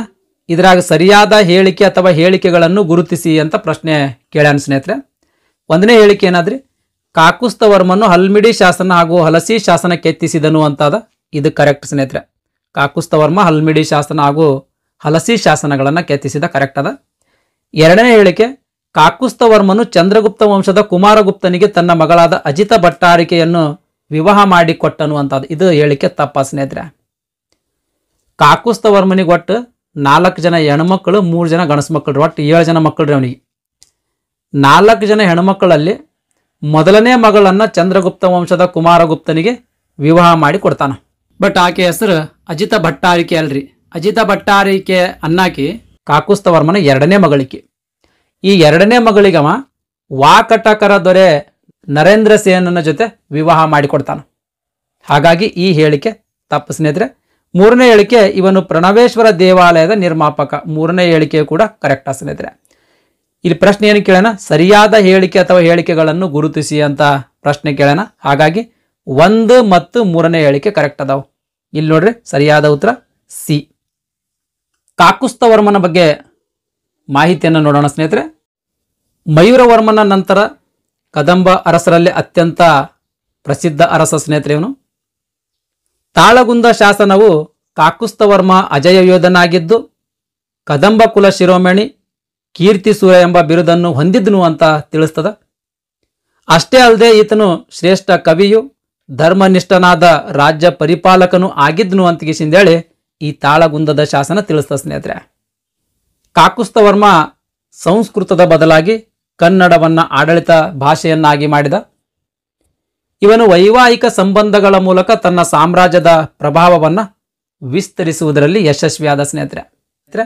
ಇದರಾಗ ಸರಿಯಾದ ಹೇಳಿಕೆ ಅಥವಾ ಹೇಳಿಕೆಗಳನ್ನು ಗುರುತಿಸಿ ಅಂತ ಪ್ರಶ್ನೆ ಕೇಳ್ಯಾನ ಸ್ನೇಹಿತರೆ ಒಂದನೇ ಹೇಳಿಕೆ ಏನಾದ್ರಿ ಕಾಕುಸ್ತವರ್ಮನು ಹಲ್ಮಿಡಿ ಶಾಸನ ಹಾಗೂ ಹಲಸಿ ಶಾಸನ ಕೆತ್ತಿಸಿದನು ಅಂತಾದ ಇದು ಕರೆಕ್ಟ್ ಸ್ನೇಹಿತರೆ ಕಾಕುಸ್ತವರ್ಮ ಹಲ್ಮಿಡಿ ಶಾಸನ ಹಾಗೂ ಹಲಸಿ ಶಾಸನಗಳನ್ನು ಕೆತ್ತಿಸಿದ ಕರೆಕ್ಟ್ ಅದ ಎರಡನೇ ಹೇಳಿಕೆ ಕಾಕುಸ್ತವರ್ಮನು ಚಂದ್ರಗುಪ್ತ ವಂಶದ ಕುಮಾರಗುಪ್ತನಿಗೆ ತನ್ನ ಮಗಳಾದ ಅಜಿತ ಭಟ್ಟಾರಿಕೆಯನ್ನು ವಿವಾಹ ಮಾಡಿಕೊಟ್ಟನು ಅಂತಾದ ಇದು ಹೇಳಿಕೆ ತಪ್ಪ ಸ್ನೇಹಿತರೆ ಕಾಕುಸ್ತವರ ಮನೆಗೆ ಒಟ್ಟು ನಾಲ್ಕು ಜನ ಹೆಣ್ಮಕ್ಳು ಮೂರು ಜನ ಗಣಸು ಮಕ್ಕಳು ಒಟ್ಟು ಏಳು ಜನ ಮಕ್ಕಳು ರೀ ಅವನಿಗೆ ನಾಲ್ಕು ಜನ ಹೆಣ್ಮಕ್ಕಳಲ್ಲಿ ಮೊದಲನೇ ಮಗಳನ್ನು ಚಂದ್ರಗುಪ್ತ ವಂಶದ ಕುಮಾರಗುಪ್ತನಿಗೆ ವಿವಾಹ ಮಾಡಿ ಕೊಡ್ತಾನ ಬಟ್ ಆಕೆ ಹೆಸರು ಅಜಿತ ಭಟ್ಟಾರಿಕೆ ಅಲ್ರಿ ಅಜಿತ ಭಟ್ಟಾರಿಕೆ ಅನ್ನಾಕಿ ಕಾಕುಸ್ತವರ್ಮನ ಎರಡನೇ ಮಗಳಿಕೆ ಈ ಎರಡನೇ ಮಗಳಿಗವ ವಾಕಟಕರ ದೊರೆ ನರೇಂದ್ರ ಸೇನನ ಜೊತೆ ವಿವಾಹ ಮಾಡಿಕೊಡ್ತಾನ ಹಾಗಾಗಿ ಈ ಹೇಳಿಕೆ ತಪ್ಪು ಸ್ನೇಹಿತರೆ ಮೂರನೇ ಹೇಳಿಕೆ ಇವನು ಪ್ರಣವೇಶ್ವರ ದೇವಾಲಯದ ನಿರ್ಮಾಪಕ ಮೂರನೇ ಹೇಳಿಕೆ ಕೂಡ ಕರೆಕ್ಟ್ ಸ್ನೇಹಿತರೆ ಇಲ್ಲಿ ಪ್ರಶ್ನೆ ಏನು ಕೇಳೋಣ ಸರಿಯಾದ ಹೇಳಿಕೆ ಅಥವಾ ಹೇಳಿಕೆಗಳನ್ನು ಗುರುತಿಸಿ ಅಂತ ಪ್ರಶ್ನೆ ಕೇಳೋಣ ಹಾಗಾಗಿ ಒಂದು ಮತ್ತು ಮೂರನೇ ಹೇಳಿಕೆ ಕರೆಕ್ಟ್ ಅದಾವೆ ಇಲ್ಲಿ ನೋಡ್ರಿ ಸರಿಯಾದ ಉತ್ತರ ಸಿ ಕಾಕುಸ್ತವರ್ಮನ ಬಗ್ಗೆ ಮಾಹಿತಿಯನ್ನು ನೋಡೋಣ ಸ್ನೇಹಿತರೆ ಮಯೂರವರ್ಮನ ನಂತರ ಕದಂಬ ಅರಸರಲ್ಲಿ ಅತ್ಯಂತ ಪ್ರಸಿದ್ಧ ಅರಸ ಸ್ನೇಹಿತರೆ ಇವನು ತಾಳಗುಂದ ಶಾಸನವು ಕಾಕುಸ್ತವರ್ಮ ಅಜಯ ಯೋಧನಾಗಿದ್ದು ಕದಂಬ ಕುಲ ಶಿರೋಮಣಿ ಕೀರ್ತಿಸೂರ ಎಂಬ ಬಿರುದನ್ನು ಹೊಂದಿದ್ನು ಅಂತ ತಿಳಿಸ್ತದ ಅಷ್ಟೇ ಅಲ್ಲದೆ ಈತನು ಶ್ರೇಷ್ಠ ಕವಿಯು ಧರ್ಮನಿಷ್ಠನಾದ ರಾಜ್ಯ ಪರಿಪಾಲಕನು ಆಗಿದ್ನು ಅಂತಗಿಸಿಂದೇಳಿ ಈ ತಾಳಗುಂದದ ಶಾಸನ ತಿಳಿಸ್ತ ಸ್ನೇಹಿತರೆ ಕಾಕುಸ್ತವರ್ಮ ಸಂಸ್ಕೃತದ ಬದಲಾಗಿ ಕನ್ನಡವನ್ನು ಆಡಳಿತ ಭಾಷೆಯನ್ನಾಗಿ ಮಾಡಿದ ಇವನು ವೈವಾಹಿಕ ಸಂಬಂಧಗಳ ಮೂಲಕ ತನ್ನ ಸಾಮ್ರಾಜ್ಯದ ಪ್ರಭಾವವನ್ನು ವಿಸ್ತರಿಸುವುದರಲ್ಲಿ ಯಶಸ್ವಿಯಾದ ಸ್ನೇಹಿತರೆ ಸ್ನೇಹಿತರೆ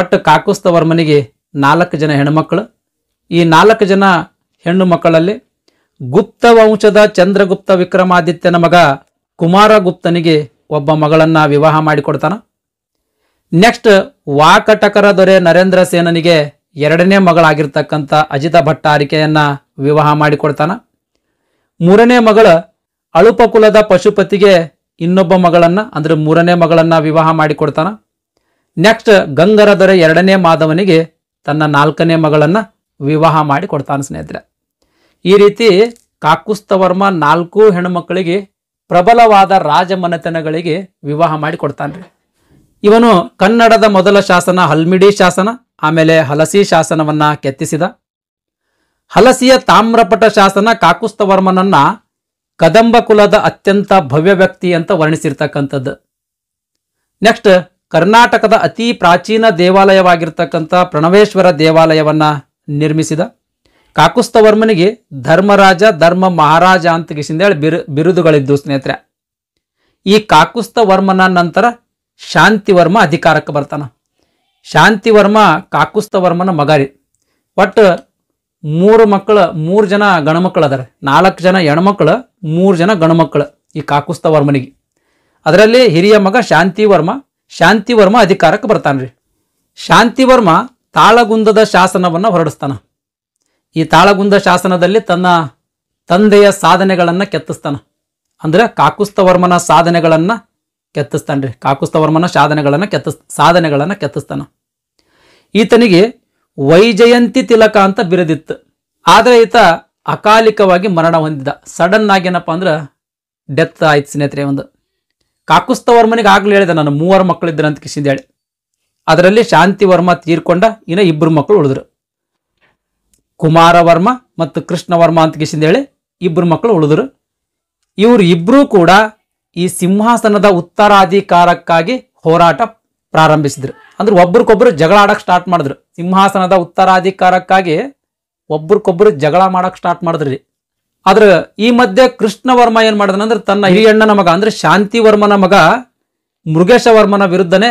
ಒಟ್ಟು ಕಾಕುಸ್ತವರ್ಮನಿಗೆ ನಾಲ್ಕು ಜನ ಹೆಣ್ಣುಮಕ್ಕಳು ಈ ನಾಲ್ಕು ಜನ ಹೆಣ್ಣು ಮಕ್ಕಳಲ್ಲಿ ಗುಪ್ತ ವಂಶದ ಚಂದ್ರಗುಪ್ತ ವಿಕ್ರಮಾದಿತ್ಯನ ಮಗ ಕುಮಾರಗುಪ್ತನಿಗೆ ಒಬ್ಬ ಮಗಳನ್ನು ವಿವಾಹ ಮಾಡಿಕೊಡ್ತಾನ ನೆಕ್ಸ್ಟ್ ವಾಕಟಕರ ದೊರೆ ನರೇಂದ್ರ ಸೇನನಿಗೆ ಎರಡನೇ ಮಗಳಾಗಿರ್ತಕ್ಕಂಥ ಅಜಿತ ಭಟ್ಟಾರಿಕೆಯನ್ನು ವಿವಾಹ ಮಾಡಿಕೊಡ್ತಾನ ಮೂರನೇ ಮಗಳ ಅಳುಪ ಕುಲದ ಪಶುಪತಿಗೆ ಇನ್ನೊಬ್ಬ ಮಗಳನ್ನ ಅಂದ್ರೆ ಮೂರನೇ ಮಗಳನ್ನ ವಿವಾಹ ಮಾಡಿಕೊಡ್ತಾನ ನೆಕ್ಸ್ಟ್ ಗಂಗರದರ ಎರಡನೇ ಮಾಧವನಿಗೆ ತನ್ನ ನಾಲ್ಕನೇ ಮಗಳನ್ನ ವಿವಾಹ ಮಾಡಿ ಕೊಡ್ತಾನೆ ಸ್ನೇಹಿತರೆ ಈ ರೀತಿ ಕಾಕುಸ್ತವರ್ಮ ನಾಲ್ಕು ಹೆಣ್ಣುಮಕ್ಕಳಿಗೆ ಪ್ರಬಲವಾದ ರಾಜಮನೆತನಗಳಿಗೆ ವಿವಾಹ ಮಾಡಿ ಕೊಡ್ತಾನ್ರಿ ಇವನು ಕನ್ನಡದ ಮೊದಲ ಶಾಸನ ಹಲ್ಮಿಡಿ ಶಾಸನ ಆಮೇಲೆ ಹಲಸಿ ಶಾಸನವನ್ನ ಕೆತ್ತಿಸಿದ ಹಲಸಿಯ ತಾಮ್ರಪಟ ಶಾಸನ ಕಾಕುಸ್ತವರ್ಮನನ್ನ ಕದಂಬ ಕುಲದ ಅತ್ಯಂತ ಭವ್ಯ ವ್ಯಕ್ತಿ ಅಂತ ವರ್ಣಿಸಿರ್ತಕ್ಕಂಥದ್ದು ನೆಕ್ಸ್ಟ್ ಕರ್ನಾಟಕದ ಅತಿ ಪ್ರಾಚೀನ ದೇವಾಲಯವಾಗಿರ್ತಕ್ಕಂಥ ಪ್ರಣವೇಶ್ವರ ದೇವಾಲಯವನ್ನ ನಿರ್ಮಿಸಿದ ಕಾಕುಸ್ತವರ್ಮನಿಗೆ ಧರ್ಮರಾಜ ಧರ್ಮ ಮಹಾರಾಜ ಅಂತ ಕಿಸಿಂದೇಳಿ ಬಿರು ಬಿರುದುಗಳಿದ್ದು ಸ್ನೇಹಿತರೆ ಈ ಕಾಕುಸ್ತವರ್ಮನ ನಂತರ ಶಾಂತಿವರ್ಮ ಅಧಿಕಾರಕ್ಕೆ ಬರ್ತಾನ ಶಾಂತಿವರ್ಮ ಕಾಕುಸ್ತವರ್ಮನ ಮಗ ರೀ ಒಟ್ಟು ಮೂರು ಮಕ್ಕಳು ಮೂರು ಜನ ಗಣಮಕ್ಕಳು ಅದಾರೆ ನಾಲ್ಕು ಜನ ಹೆಣ್ಮಕ್ಳು ಮೂರು ಜನ ಗಣಮಕ್ಕಳು ಈ ಕಾಕುಸ್ತ ವರ್ಮನಿಗೆ ಅದರಲ್ಲಿ ಹಿರಿಯ ಮಗ ಶಾಂತಿವರ್ಮ ಶಾಂತಿವರ್ಮ ಅಧಿಕಾರಕ್ಕೆ ಬರ್ತಾನೆ ರೀ ಶಾಂತಿವರ್ಮ ತಾಳಗುಂದದ ಶಾಸನವನ್ನು ಹೊರಡಿಸ್ತಾನ ಈ ತಾಳಗುಂದ ಶಾಸನದಲ್ಲಿ ತನ್ನ ತಂದೆಯ ಸಾಧನೆಗಳನ್ನು ಕೆತ್ತಿಸ್ತಾನ ಅಂದರೆ ಕಾಕುಸ್ತವರ್ಮನ ಸಾಧನೆಗಳನ್ನು ಕೆತ್ತಿಸ್ತಾನೆ ರೀ ಕಾಕುಸ್ತವರ್ಮನ ಸಾಧನೆಗಳನ್ನು ಕೆತ್ತಿಸ್ ಸಾಧನೆಗಳನ್ನು ಕೆತ್ತಿಸ್ತಾನ ಈತನಿಗೆ ವೈಜಯಂತಿ ತಿಲಕ ಅಂತ ಬಿರದಿತ್ತು ಆದರೆ ಈತ ಅಕಾಲಿಕವಾಗಿ ಮರಣ ಹೊಂದಿದ ಸಡನ್ ಆಗೇನಪ್ಪ ಅಂದ್ರೆ ಡೆತ್ ಆಯ್ತು ಸ್ನೇಹಿತರೆ ಒಂದು ಕಾಕುಸ್ತವರ್ಮನಿಗೆ ಆಗ್ಲೇ ಹೇಳಿದೆ ನಾನು ಮೂವರು ಮಕ್ಕಳಿದ್ದರು ಅಂತ ಹೇಳಿ ಅದರಲ್ಲಿ ಶಾಂತಿವರ್ಮ ತೀರ್ಕೊಂಡ ಇನ್ನು ಇಬ್ಬರು ಮಕ್ಕಳು ಉಳಿದ್ರು ಕುಮಾರ ವರ್ಮ ಮತ್ತು ಕೃಷ್ಣ ವರ್ಮ ಅಂತ ಹೇಳಿ ಇಬ್ಬರು ಮಕ್ಕಳು ಉಳಿದ್ರು ಇವರು ಇಬ್ಬರೂ ಕೂಡ ಈ ಸಿಂಹಾಸನದ ಉತ್ತರಾಧಿಕಾರಕ್ಕಾಗಿ ಹೋರಾಟ ಪ್ರಾರಂಭಿಸಿದರು ಅಂದ್ರೆ ಒಬ್ರಿಗೊಬ್ರು ಜಗಳ ಆಡಕ್ಕೆ ಸ್ಟಾರ್ಟ್ ಮಾಡಿದ್ರು ಸಿಂಹಾಸನದ ಉತ್ತರಾಧಿಕಾರಕ್ಕಾಗಿ ಒಬ್ರಿಗೊಬ್ರು ಜಗಳ ಮಾಡಕ್ ಸ್ಟಾರ್ಟ್ ಮಾಡಿದ್ರಿ ಆದ್ರೆ ಈ ಮಧ್ಯೆ ಕೃಷ್ಣವರ್ಮ ಏನ್ ಮಾಡಿದ್ನಂದ್ರೆ ತನ್ನ ಹಿರಿಯಣ್ಣನ ಮಗ ಅಂದ್ರೆ ಶಾಂತಿವರ್ಮನ ಮಗ ವರ್ಮನ ವಿರುದ್ಧನೇ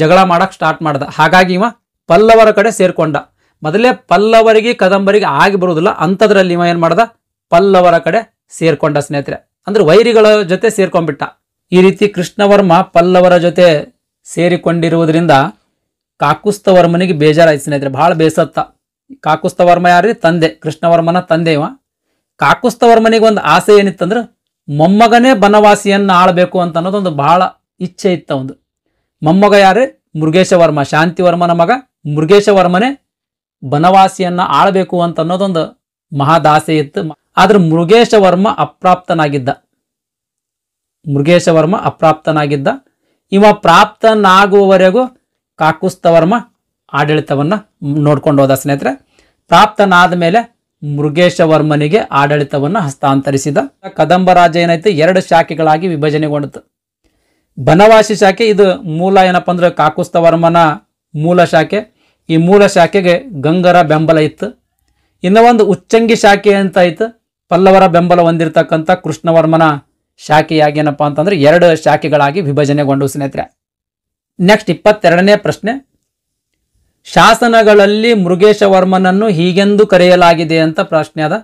ಜಗಳ ಮಾಡಕ್ ಸ್ಟಾರ್ಟ್ ಮಾಡ್ದ ಹಾಗಾಗಿ ಇವ ಪಲ್ಲವರ ಕಡೆ ಸೇರ್ಕೊಂಡ ಮೊದಲೇ ಪಲ್ಲವರಿಗೆ ಕದಂಬರಿಗೆ ಆಗಿ ಬರುವುದಿಲ್ಲ ಅಂಥದ್ರಲ್ಲಿ ಇವ ಏನ್ ಮಾಡ್ದ ಪಲ್ಲವರ ಕಡೆ ಸೇರ್ಕೊಂಡ ಸ್ನೇಹಿತರೆ ಅಂದ್ರೆ ವೈರಿಗಳ ಜೊತೆ ಸೇರ್ಕೊಂಡ್ಬಿಟ್ಟ ಈ ರೀತಿ ಕೃಷ್ಣವರ್ಮ ಪಲ್ಲವರ ಜೊತೆ ಸೇರಿಕೊಂಡಿರುವುದರಿಂದ ಕಾಕುಸ್ತವರ್ಮನಿಗೆ ಬೇಜಾರಾಯಿತು ಸ್ನೇಹಿತರೆ ಭಾಳ ಬೇಸತ್ತ ಕಾಕುಸ್ತವರ್ಮ ಯಾರೀ ತಂದೆ ಕೃಷ್ಣವರ್ಮನ ತಂದೆಯವ ಕಾಕುಸ್ತವರ್ಮನಿಗೆ ಒಂದು ಆಸೆ ಏನಿತ್ತಂದ್ರೆ ಮೊಮ್ಮಗನೇ ಬನವಾಸಿಯನ್ನು ಆಳಬೇಕು ಅಂತ ಅನ್ನೋದೊಂದು ಭಾಳ ಇಚ್ಛೆ ಇತ್ತ ಒಂದು ಮೊಮ್ಮಗ ಯಾರೇ ಮುರುಗೇಶವರ್ಮ ಶಾಂತಿವರ್ಮನ ಮಗ ಮುರುಗೇಶವರ್ಮನೇ ಬನವಾಸಿಯನ್ನ ಆಳಬೇಕು ಅಂತ ಅನ್ನೋದೊಂದು ಮಹಾದಾಸೆ ಇತ್ತು ಆದ್ರೆ ವರ್ಮ ಅಪ್ರಾಪ್ತನಾಗಿದ್ದ ವರ್ಮ ಅಪ್ರಾಪ್ತನಾಗಿದ್ದ ಇವ ಪ್ರಾಪ್ತನಾಗುವವರೆಗೂ ಕಾಕುಸ್ತವರ್ಮ ಆಡಳಿತವನ್ನು ನೋಡ್ಕೊಂಡು ಹೋದ ಸ್ನೇಹಿತರೆ ಪ್ರಾಪ್ತನಾದ ಮೇಲೆ ಮೃಗೇಶ ವರ್ಮನಿಗೆ ಆಡಳಿತವನ್ನು ಹಸ್ತಾಂತರಿಸಿದ ಕದಂಬ ರಾಜ ಏನೈತೆ ಎರಡು ಶಾಖೆಗಳಾಗಿ ವಿಭಜನೆಗೊಂಡಿತು ಬನವಾಸಿ ಶಾಖೆ ಇದು ಮೂಲ ಏನಪ್ಪ ಅಂದ್ರೆ ಕಾಕುಸ್ತವರ್ಮನ ಮೂಲ ಶಾಖೆ ಈ ಮೂಲ ಶಾಖೆಗೆ ಗಂಗರ ಬೆಂಬಲ ಇತ್ತು ಇನ್ನೊಂದು ಒಂದು ಉಚ್ಚಂಗಿ ಶಾಖೆ ಅಂತ ಇತ್ತು ಪಲ್ಲವರ ಬೆಂಬಲ ಹೊಂದಿರತಕ್ಕಂಥ ಕೃಷ್ಣವರ್ಮನ ಶಾಖೆಯಾಗಿ ಏನಪ್ಪ ಅಂತಂದ್ರೆ ಎರಡು ಶಾಖೆಗಳಾಗಿ ವಿಭಜನೆಗೊಂಡು ಸ್ನೇಹಿತರೆ ನೆಕ್ಸ್ಟ್ ಇಪ್ಪತ್ತೆರಡನೇ ಪ್ರಶ್ನೆ ಶಾಸನಗಳಲ್ಲಿ ಮೃಗೇಶ ವರ್ಮನನ್ನು ಹೀಗೆಂದು ಕರೆಯಲಾಗಿದೆ ಅಂತ ಪ್ರಶ್ನೆ ಅದ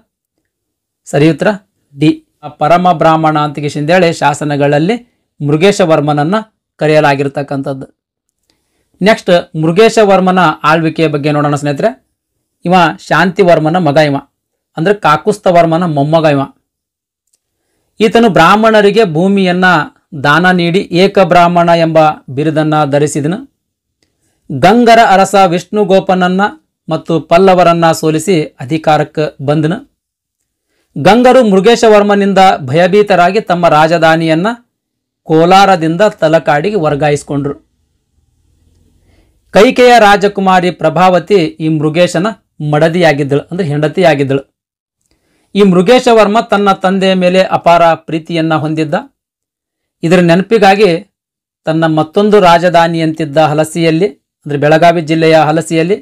ಸರಿ ಉತ್ತರ ಡಿ ಪರಮ ಬ್ರಾಹ್ಮಣ ಅಂತೇಳಿ ಶಾಸನಗಳಲ್ಲಿ ಮೃಗೇಶ ವರ್ಮನನ್ನು ಕರೆಯಲಾಗಿರ್ತಕ್ಕಂಥದ್ದು ನೆಕ್ಸ್ಟ್ ಮೃಗೇಶ ವರ್ಮನ ಆಳ್ವಿಕೆಯ ಬಗ್ಗೆ ನೋಡೋಣ ಸ್ನೇಹಿತರೆ ಇವ ಶಾಂತಿವರ್ಮನ ಮಗ ಇವ ಅಂದ್ರೆ ಕಾಕುಸ್ತ ವರ್ಮನ ಮೊಮ್ಮಗ ಇವ ಈತನು ಬ್ರಾಹ್ಮಣರಿಗೆ ಭೂಮಿಯನ್ನ ದಾನ ನೀಡಿ ಏಕ ಬ್ರಾಹ್ಮಣ ಎಂಬ ಬಿರುದನ್ನ ಧರಿಸಿದನು ಗಂಗರ ಅರಸ ವಿಷ್ಣುಗೋಪನನ್ನ ಮತ್ತು ಪಲ್ಲವರನ್ನ ಸೋಲಿಸಿ ಅಧಿಕಾರಕ್ಕೆ ಬಂದನು ಗಂಗರು ಮೃಗೇಶವರ್ಮನಿಂದ ಭಯಭೀತರಾಗಿ ತಮ್ಮ ರಾಜಧಾನಿಯನ್ನ ಕೋಲಾರದಿಂದ ತಲಕಾಡಿಗೆ ವರ್ಗಾಯಿಸಿಕೊಂಡ್ರು ಕೈಕೆಯ ರಾಜಕುಮಾರಿ ಪ್ರಭಾವತಿ ಈ ಮೃಗೇಶನ ಮಡದಿಯಾಗಿದ್ದಳು ಅಂದರೆ ಹೆಂಡತಿಯಾಗಿದ್ದಳು ಈ ಮೃಗೇಶ ವರ್ಮ ತನ್ನ ತಂದೆಯ ಮೇಲೆ ಅಪಾರ ಪ್ರೀತಿಯನ್ನ ಹೊಂದಿದ್ದ ಇದರ ನೆನಪಿಗಾಗಿ ತನ್ನ ಮತ್ತೊಂದು ರಾಜಧಾನಿಯಂತಿದ್ದ ಹಲಸಿಯಲ್ಲಿ ಅಂದ್ರೆ ಬೆಳಗಾವಿ ಜಿಲ್ಲೆಯ ಹಲಸಿಯಲ್ಲಿ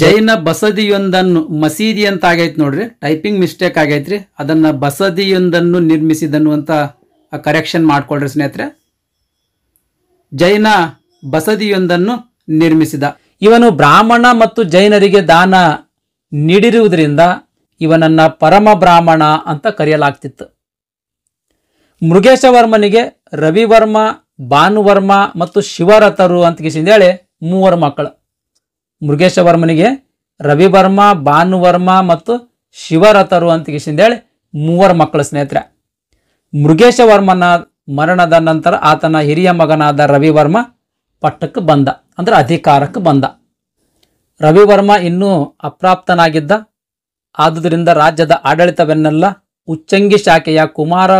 ಜೈನ ಬಸದಿಯೊಂದನ್ನು ಮಸೀದಿಯಂತಾಗೈತೆ ನೋಡ್ರಿ ಟೈಪಿಂಗ್ ಮಿಸ್ಟೇಕ್ ಆಗೈತ್ರಿ ಅದನ್ನ ಬಸದಿಯೊಂದನ್ನು ನಿರ್ಮಿಸಿದನು ಅಂತ ಕರೆಕ್ಷನ್ ಮಾಡ್ಕೊಳ್ರಿ ಸ್ನೇಹಿತರೆ ಜೈನ ಬಸದಿಯೊಂದನ್ನು ನಿರ್ಮಿಸಿದ ಇವನು ಬ್ರಾಹ್ಮಣ ಮತ್ತು ಜೈನರಿಗೆ ದಾನ ನೀಡಿರುವುದರಿಂದ ಇವನನ್ನ ಪರಮ ಬ್ರಾಹ್ಮಣ ಅಂತ ಕರೆಯಲಾಗ್ತಿತ್ತು ಮೃಗೇಶವರ್ಮನಿಗೆ ರವಿವರ್ಮ ಭಾನುವರ್ಮ ಮತ್ತು ಶಿವರಥರು ಅಂತ ಹೇಳಿ ಮೂವರು ಮಕ್ಕಳು ಮೃಗೇಶವರ್ಮನಿಗೆ ರವಿವರ್ಮ ಭಾನುವರ್ಮ ಮತ್ತು ಶಿವರಥರು ಅಂತ ಹೇಳಿ ಮೂವರು ಮಕ್ಕಳು ಸ್ನೇಹಿತರೆ ಮೃಗೇಶವರ್ಮನ ಮರಣದ ನಂತರ ಆತನ ಹಿರಿಯ ಮಗನಾದ ರವಿವರ್ಮ ಪಟ್ಟಕ್ಕೆ ಬಂದ ಅಂದರೆ ಅಧಿಕಾರಕ್ಕೆ ಬಂದ ರವಿವರ್ಮ ಇನ್ನೂ ಅಪ್ರಾಪ್ತನಾಗಿದ್ದ ಆದುದರಿಂದ ರಾಜ್ಯದ ಆಡಳಿತವೆನ್ನೆಲ್ಲ ಉಚ್ಚಂಗಿ ಶಾಖೆಯ ಕುಮಾರ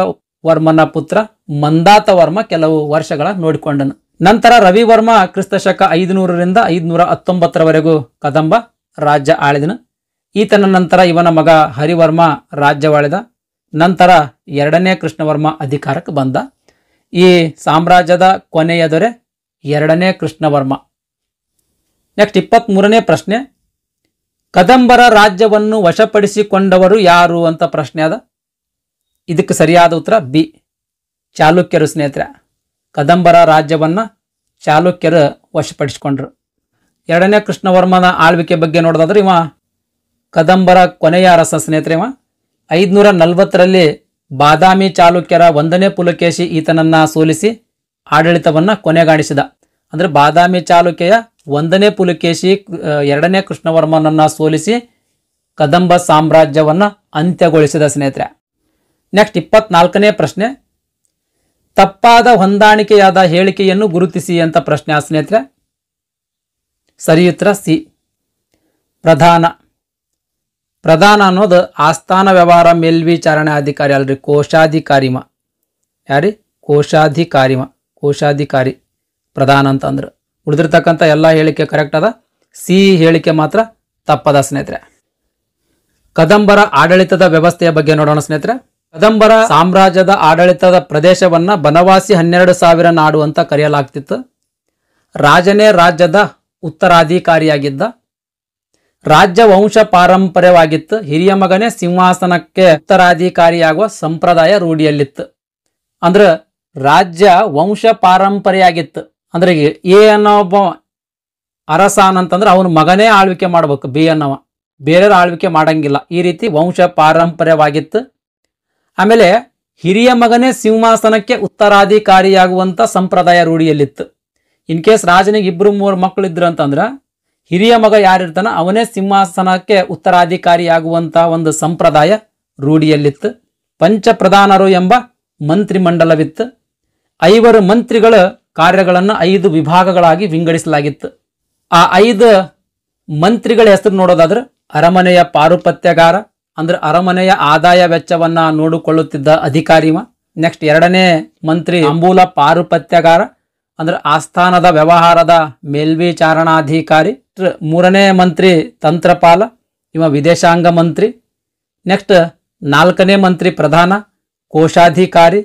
ವರ್ಮನ ಪುತ್ರ ಮಂದಾತ ವರ್ಮ ಕೆಲವು ವರ್ಷಗಳ ನೋಡಿಕೊಂಡನು ನಂತರ ರವಿವರ್ಮ ಕ್ರಿಸ್ತಶಕ ಐದುನೂರರಿಂದ ಐದುನೂರ ಹತ್ತೊಂಬತ್ತರವರೆಗೂ ಕದಂಬ ರಾಜ್ಯ ಆಳಿದನು ಈತನ ನಂತರ ಇವನ ಮಗ ಹರಿವರ್ಮ ರಾಜ್ಯವಾಳಿದ ನಂತರ ಎರಡನೇ ಕೃಷ್ಣವರ್ಮ ಅಧಿಕಾರಕ್ಕೆ ಬಂದ ಈ ಸಾಮ್ರಾಜ್ಯದ ಕೊನೆಯ ದೊರೆ ಎರಡನೇ ಕೃಷ್ಣವರ್ಮ ನೆಕ್ಸ್ಟ್ ಇಪ್ಪತ್ತ್ ಪ್ರಶ್ನೆ ಕದಂಬರ ರಾಜ್ಯವನ್ನು ವಶಪಡಿಸಿಕೊಂಡವರು ಯಾರು ಅಂತ ಪ್ರಶ್ನೆ ಅದ ಇದಕ್ಕೆ ಸರಿಯಾದ ಉತ್ತರ ಬಿ ಚಾಲುಕ್ಯರು ಸ್ನೇಹಿತರೆ ಕದಂಬರ ರಾಜ್ಯವನ್ನು ಚಾಲುಕ್ಯರು ವಶಪಡಿಸಿಕೊಂಡ್ರು ಎರಡನೇ ಕೃಷ್ಣವರ್ಮನ ಆಳ್ವಿಕೆ ಬಗ್ಗೆ ನೋಡೋದಾದ್ರೆ ಇವ ಕದಂಬರ ಕೊನೆಯ ರಸ ಸ್ನೇಹಿತರೆ ಇವ ಐದುನೂರ ನಲವತ್ತರಲ್ಲಿ ಬಾದಾಮಿ ಚಾಲುಕ್ಯರ ಒಂದನೇ ಪುಲಕೇಶಿ ಈತನನ್ನು ಸೋಲಿಸಿ ಆಡಳಿತವನ್ನು ಕೊನೆಗಾಣಿಸಿದ ಅಂದರೆ ಬಾದಾಮಿ ಚಾಲುಕ್ಯ ಒಂದನೇ ಪುಲಕೇಶಿ ಎರಡನೇ ಕೃಷ್ಣವರ್ಮನನ್ನು ಸೋಲಿಸಿ ಕದಂಬ ಸಾಮ್ರಾಜ್ಯವನ್ನು ಅಂತ್ಯಗೊಳಿಸಿದ ಸ್ನೇಹಿತರೆ ನೆಕ್ಸ್ಟ್ ಇಪ್ಪತ್ನಾಲ್ಕನೇ ಪ್ರಶ್ನೆ ತಪ್ಪಾದ ಹೊಂದಾಣಿಕೆಯಾದ ಹೇಳಿಕೆಯನ್ನು ಗುರುತಿಸಿ ಅಂತ ಪ್ರಶ್ನೆ ಆ ಸ್ನೇಹಿತರೆ ಸರಿಯುತ್ತರ ಸಿ ಪ್ರಧಾನ ಪ್ರಧಾನ ಅನ್ನೋದು ಆಸ್ಥಾನ ವ್ಯವಹಾರ ಮೇಲ್ವಿಚಾರಣೆ ಅಧಿಕಾರಿ ಅಲ್ರಿ ಕೋಶಾಧಿಕಾರಿಮ ಯಾರಿ ಕೋಶಾಧಿಕಾರಿಮ ಕೋಶಾಧಿಕಾರಿ ಪ್ರಧಾನ ಅಂತ ಅಂತಂದ್ರೆ ಉಳಿದಿರ್ತಕ್ಕಂಥ ಎಲ್ಲ ಹೇಳಿಕೆ ಕರೆಕ್ಟ್ ಅದ ಸಿ ಹೇಳಿಕೆ ಮಾತ್ರ ತಪ್ಪದ ಸ್ನೇಹಿತರೆ ಕದಂಬರ ಆಡಳಿತದ ವ್ಯವಸ್ಥೆಯ ಬಗ್ಗೆ ನೋಡೋಣ ಸ್ನೇಹಿತರೆ ಕದಂಬರ ಸಾಮ್ರಾಜ್ಯದ ಆಡಳಿತದ ಪ್ರದೇಶವನ್ನ ಬನವಾಸಿ ಹನ್ನೆರಡು ಸಾವಿರ ನಾಡು ಅಂತ ಕರೆಯಲಾಗ್ತಿತ್ತು ರಾಜನೇ ರಾಜ್ಯದ ಉತ್ತರಾಧಿಕಾರಿಯಾಗಿದ್ದ ರಾಜ್ಯ ವಂಶ ಪಾರಂಪರ್ಯವಾಗಿತ್ತು ಹಿರಿಯ ಮಗನೇ ಸಿಂಹಾಸನಕ್ಕೆ ಉತ್ತರಾಧಿಕಾರಿಯಾಗುವ ಸಂಪ್ರದಾಯ ರೂಢಿಯಲ್ಲಿತ್ತು ಅಂದ್ರೆ ರಾಜ್ಯ ವಂಶ ಪಾರಂಪರೆಯಾಗಿತ್ತು ಅಂದರೆ ಎ ಅನ್ನೋ ಒಬ್ಬ ಅರಸ ಅಂತಂದ್ರೆ ಅವನ ಮಗನೇ ಆಳ್ವಿಕೆ ಮಾಡಬೇಕು ಬಿ ಅನ್ನವ ಬೇರೆಯವ್ರ ಆಳ್ವಿಕೆ ಮಾಡಂಗಿಲ್ಲ ಈ ರೀತಿ ವಂಶ ಪಾರಂಪರ್ಯವಾಗಿತ್ತು ಆಮೇಲೆ ಹಿರಿಯ ಮಗನೇ ಸಿಂಹಾಸನಕ್ಕೆ ಉತ್ತರಾಧಿಕಾರಿಯಾಗುವಂಥ ಸಂಪ್ರದಾಯ ರೂಢಿಯಲ್ಲಿತ್ತು ಇನ್ ಕೇಸ್ ರಾಜನಿಗೆ ಇಬ್ಬರು ಮೂರು ಇದ್ರು ಅಂತಂದ್ರೆ ಹಿರಿಯ ಮಗ ಯಾರಿರ್ತಾನ ಅವನೇ ಸಿಂಹಾಸನಕ್ಕೆ ಉತ್ತರಾಧಿಕಾರಿಯಾಗುವಂಥ ಒಂದು ಸಂಪ್ರದಾಯ ರೂಢಿಯಲ್ಲಿತ್ತು ಪ್ರಧಾನರು ಎಂಬ ಮಂತ್ರಿಮಂಡಲವಿತ್ತು ಐವರು ಮಂತ್ರಿಗಳು ಕಾರ್ಯಗಳನ್ನು ಐದು ವಿಭಾಗಗಳಾಗಿ ವಿಂಗಡಿಸಲಾಗಿತ್ತು ಆ ಐದು ಮಂತ್ರಿಗಳ ಹೆಸರು ನೋಡೋದಾದ್ರೆ ಅರಮನೆಯ ಪಾರುಪತ್ಯಗಾರ ಅಂದ್ರೆ ಅರಮನೆಯ ಆದಾಯ ವೆಚ್ಚವನ್ನ ನೋಡಿಕೊಳ್ಳುತ್ತಿದ್ದ ಅಧಿಕಾರಿ ನೆಕ್ಸ್ಟ್ ಎರಡನೇ ಮಂತ್ರಿ ಅಂಬೂಲ ಪಾರುಪತ್ಯಗಾರ ಅಂದ್ರೆ ಆಸ್ಥಾನದ ವ್ಯವಹಾರದ ಮೇಲ್ವಿಚಾರಣಾಧಿಕಾರಿ ಮೂರನೇ ಮಂತ್ರಿ ತಂತ್ರಪಾಲ ಇವ ವಿದೇಶಾಂಗ ಮಂತ್ರಿ ನೆಕ್ಸ್ಟ್ ನಾಲ್ಕನೇ ಮಂತ್ರಿ ಪ್ರಧಾನ ಕೋಶಾಧಿಕಾರಿ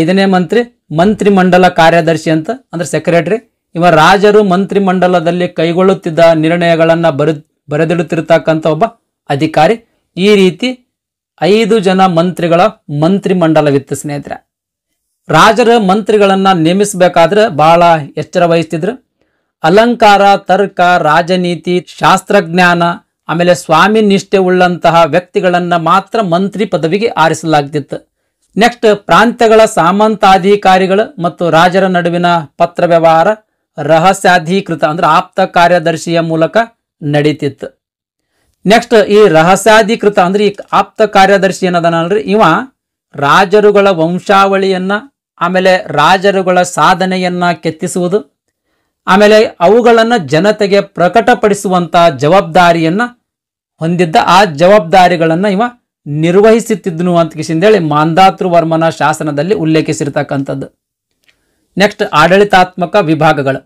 ಐದನೇ ಮಂತ್ರಿ ಮಂತ್ರಿಮಂಡಲ ಕಾರ್ಯದರ್ಶಿ ಅಂತ ಅಂದ್ರೆ ಸೆಕ್ರೆಟರಿ ಇವ ರಾಜರು ಮಂತ್ರಿಮಂಡಲದಲ್ಲಿ ಕೈಗೊಳ್ಳುತ್ತಿದ್ದ ನಿರ್ಣಯಗಳನ್ನು ಬರೆ ಬರೆದಿಡುತ್ತಿರ್ತಕ್ಕಂಥ ಒಬ್ಬ ಅಧಿಕಾರಿ ಈ ರೀತಿ ಐದು ಜನ ಮಂತ್ರಿಗಳ ಮಂತ್ರಿಮಂಡಲವಿತ್ತು ಸ್ನೇಹಿತರೆ ರಾಜರ ಮಂತ್ರಿಗಳನ್ನು ನೇಮಿಸಬೇಕಾದ್ರೆ ಬಹಳ ಎಚ್ಚರ ವಹಿಸ್ತಿದ್ರು ಅಲಂಕಾರ ತರ್ಕ ರಾಜನೀತಿ ಶಾಸ್ತ್ರಜ್ಞಾನ ಆಮೇಲೆ ಸ್ವಾಮಿ ನಿಷ್ಠೆ ಉಳ್ಳಂತಹ ವ್ಯಕ್ತಿಗಳನ್ನು ಮಾತ್ರ ಮಂತ್ರಿ ಪದವಿಗೆ ಆರಿಸಲಾಗ್ತಿತ್ತು ನೆಕ್ಸ್ಟ್ ಪ್ರಾಂತ್ಯಗಳ ಸಾಮಂತಾಧಿಕಾರಿಗಳು ಮತ್ತು ರಾಜರ ನಡುವಿನ ಪತ್ರ ವ್ಯವಹಾರ ರಹಸ್ಯಾಧಿಕೃತ ಅಂದ್ರೆ ಆಪ್ತ ಕಾರ್ಯದರ್ಶಿಯ ಮೂಲಕ ನಡೀತಿತ್ತು ನೆಕ್ಸ್ಟ್ ಈ ರಹಸ್ಯಾಧಿಕೃತ ಅಂದ್ರೆ ಈ ಆಪ್ತ ಕಾರ್ಯದರ್ಶಿ ಏನದನಲ್ರಿ ಇವ ರಾಜರುಗಳ ವಂಶಾವಳಿಯನ್ನ ಆಮೇಲೆ ರಾಜರುಗಳ ಸಾಧನೆಯನ್ನ ಕೆತ್ತಿಸುವುದು ಆಮೇಲೆ ಅವುಗಳನ್ನು ಜನತೆಗೆ ಪ್ರಕಟಪಡಿಸುವಂಥ ಜವಾಬ್ದಾರಿಯನ್ನ ಹೊಂದಿದ್ದ ಆ ಜವಾಬ್ದಾರಿಗಳನ್ನು ಇವ ನಿರ್ವಹಿಸುತ್ತಿದ್ದನು ಅಂತ ಕಿಶಿಂದೇಳಿ ಮಾಂಧಾತೃವರ್ಮನ ಶಾಸನದಲ್ಲಿ ಉಲ್ಲೇಖಿಸಿರ್ತಕ್ಕಂಥದ್ದು ನೆಕ್ಸ್ಟ್ ಆಡಳಿತಾತ್ಮಕ ವಿಭಾಗಗಳು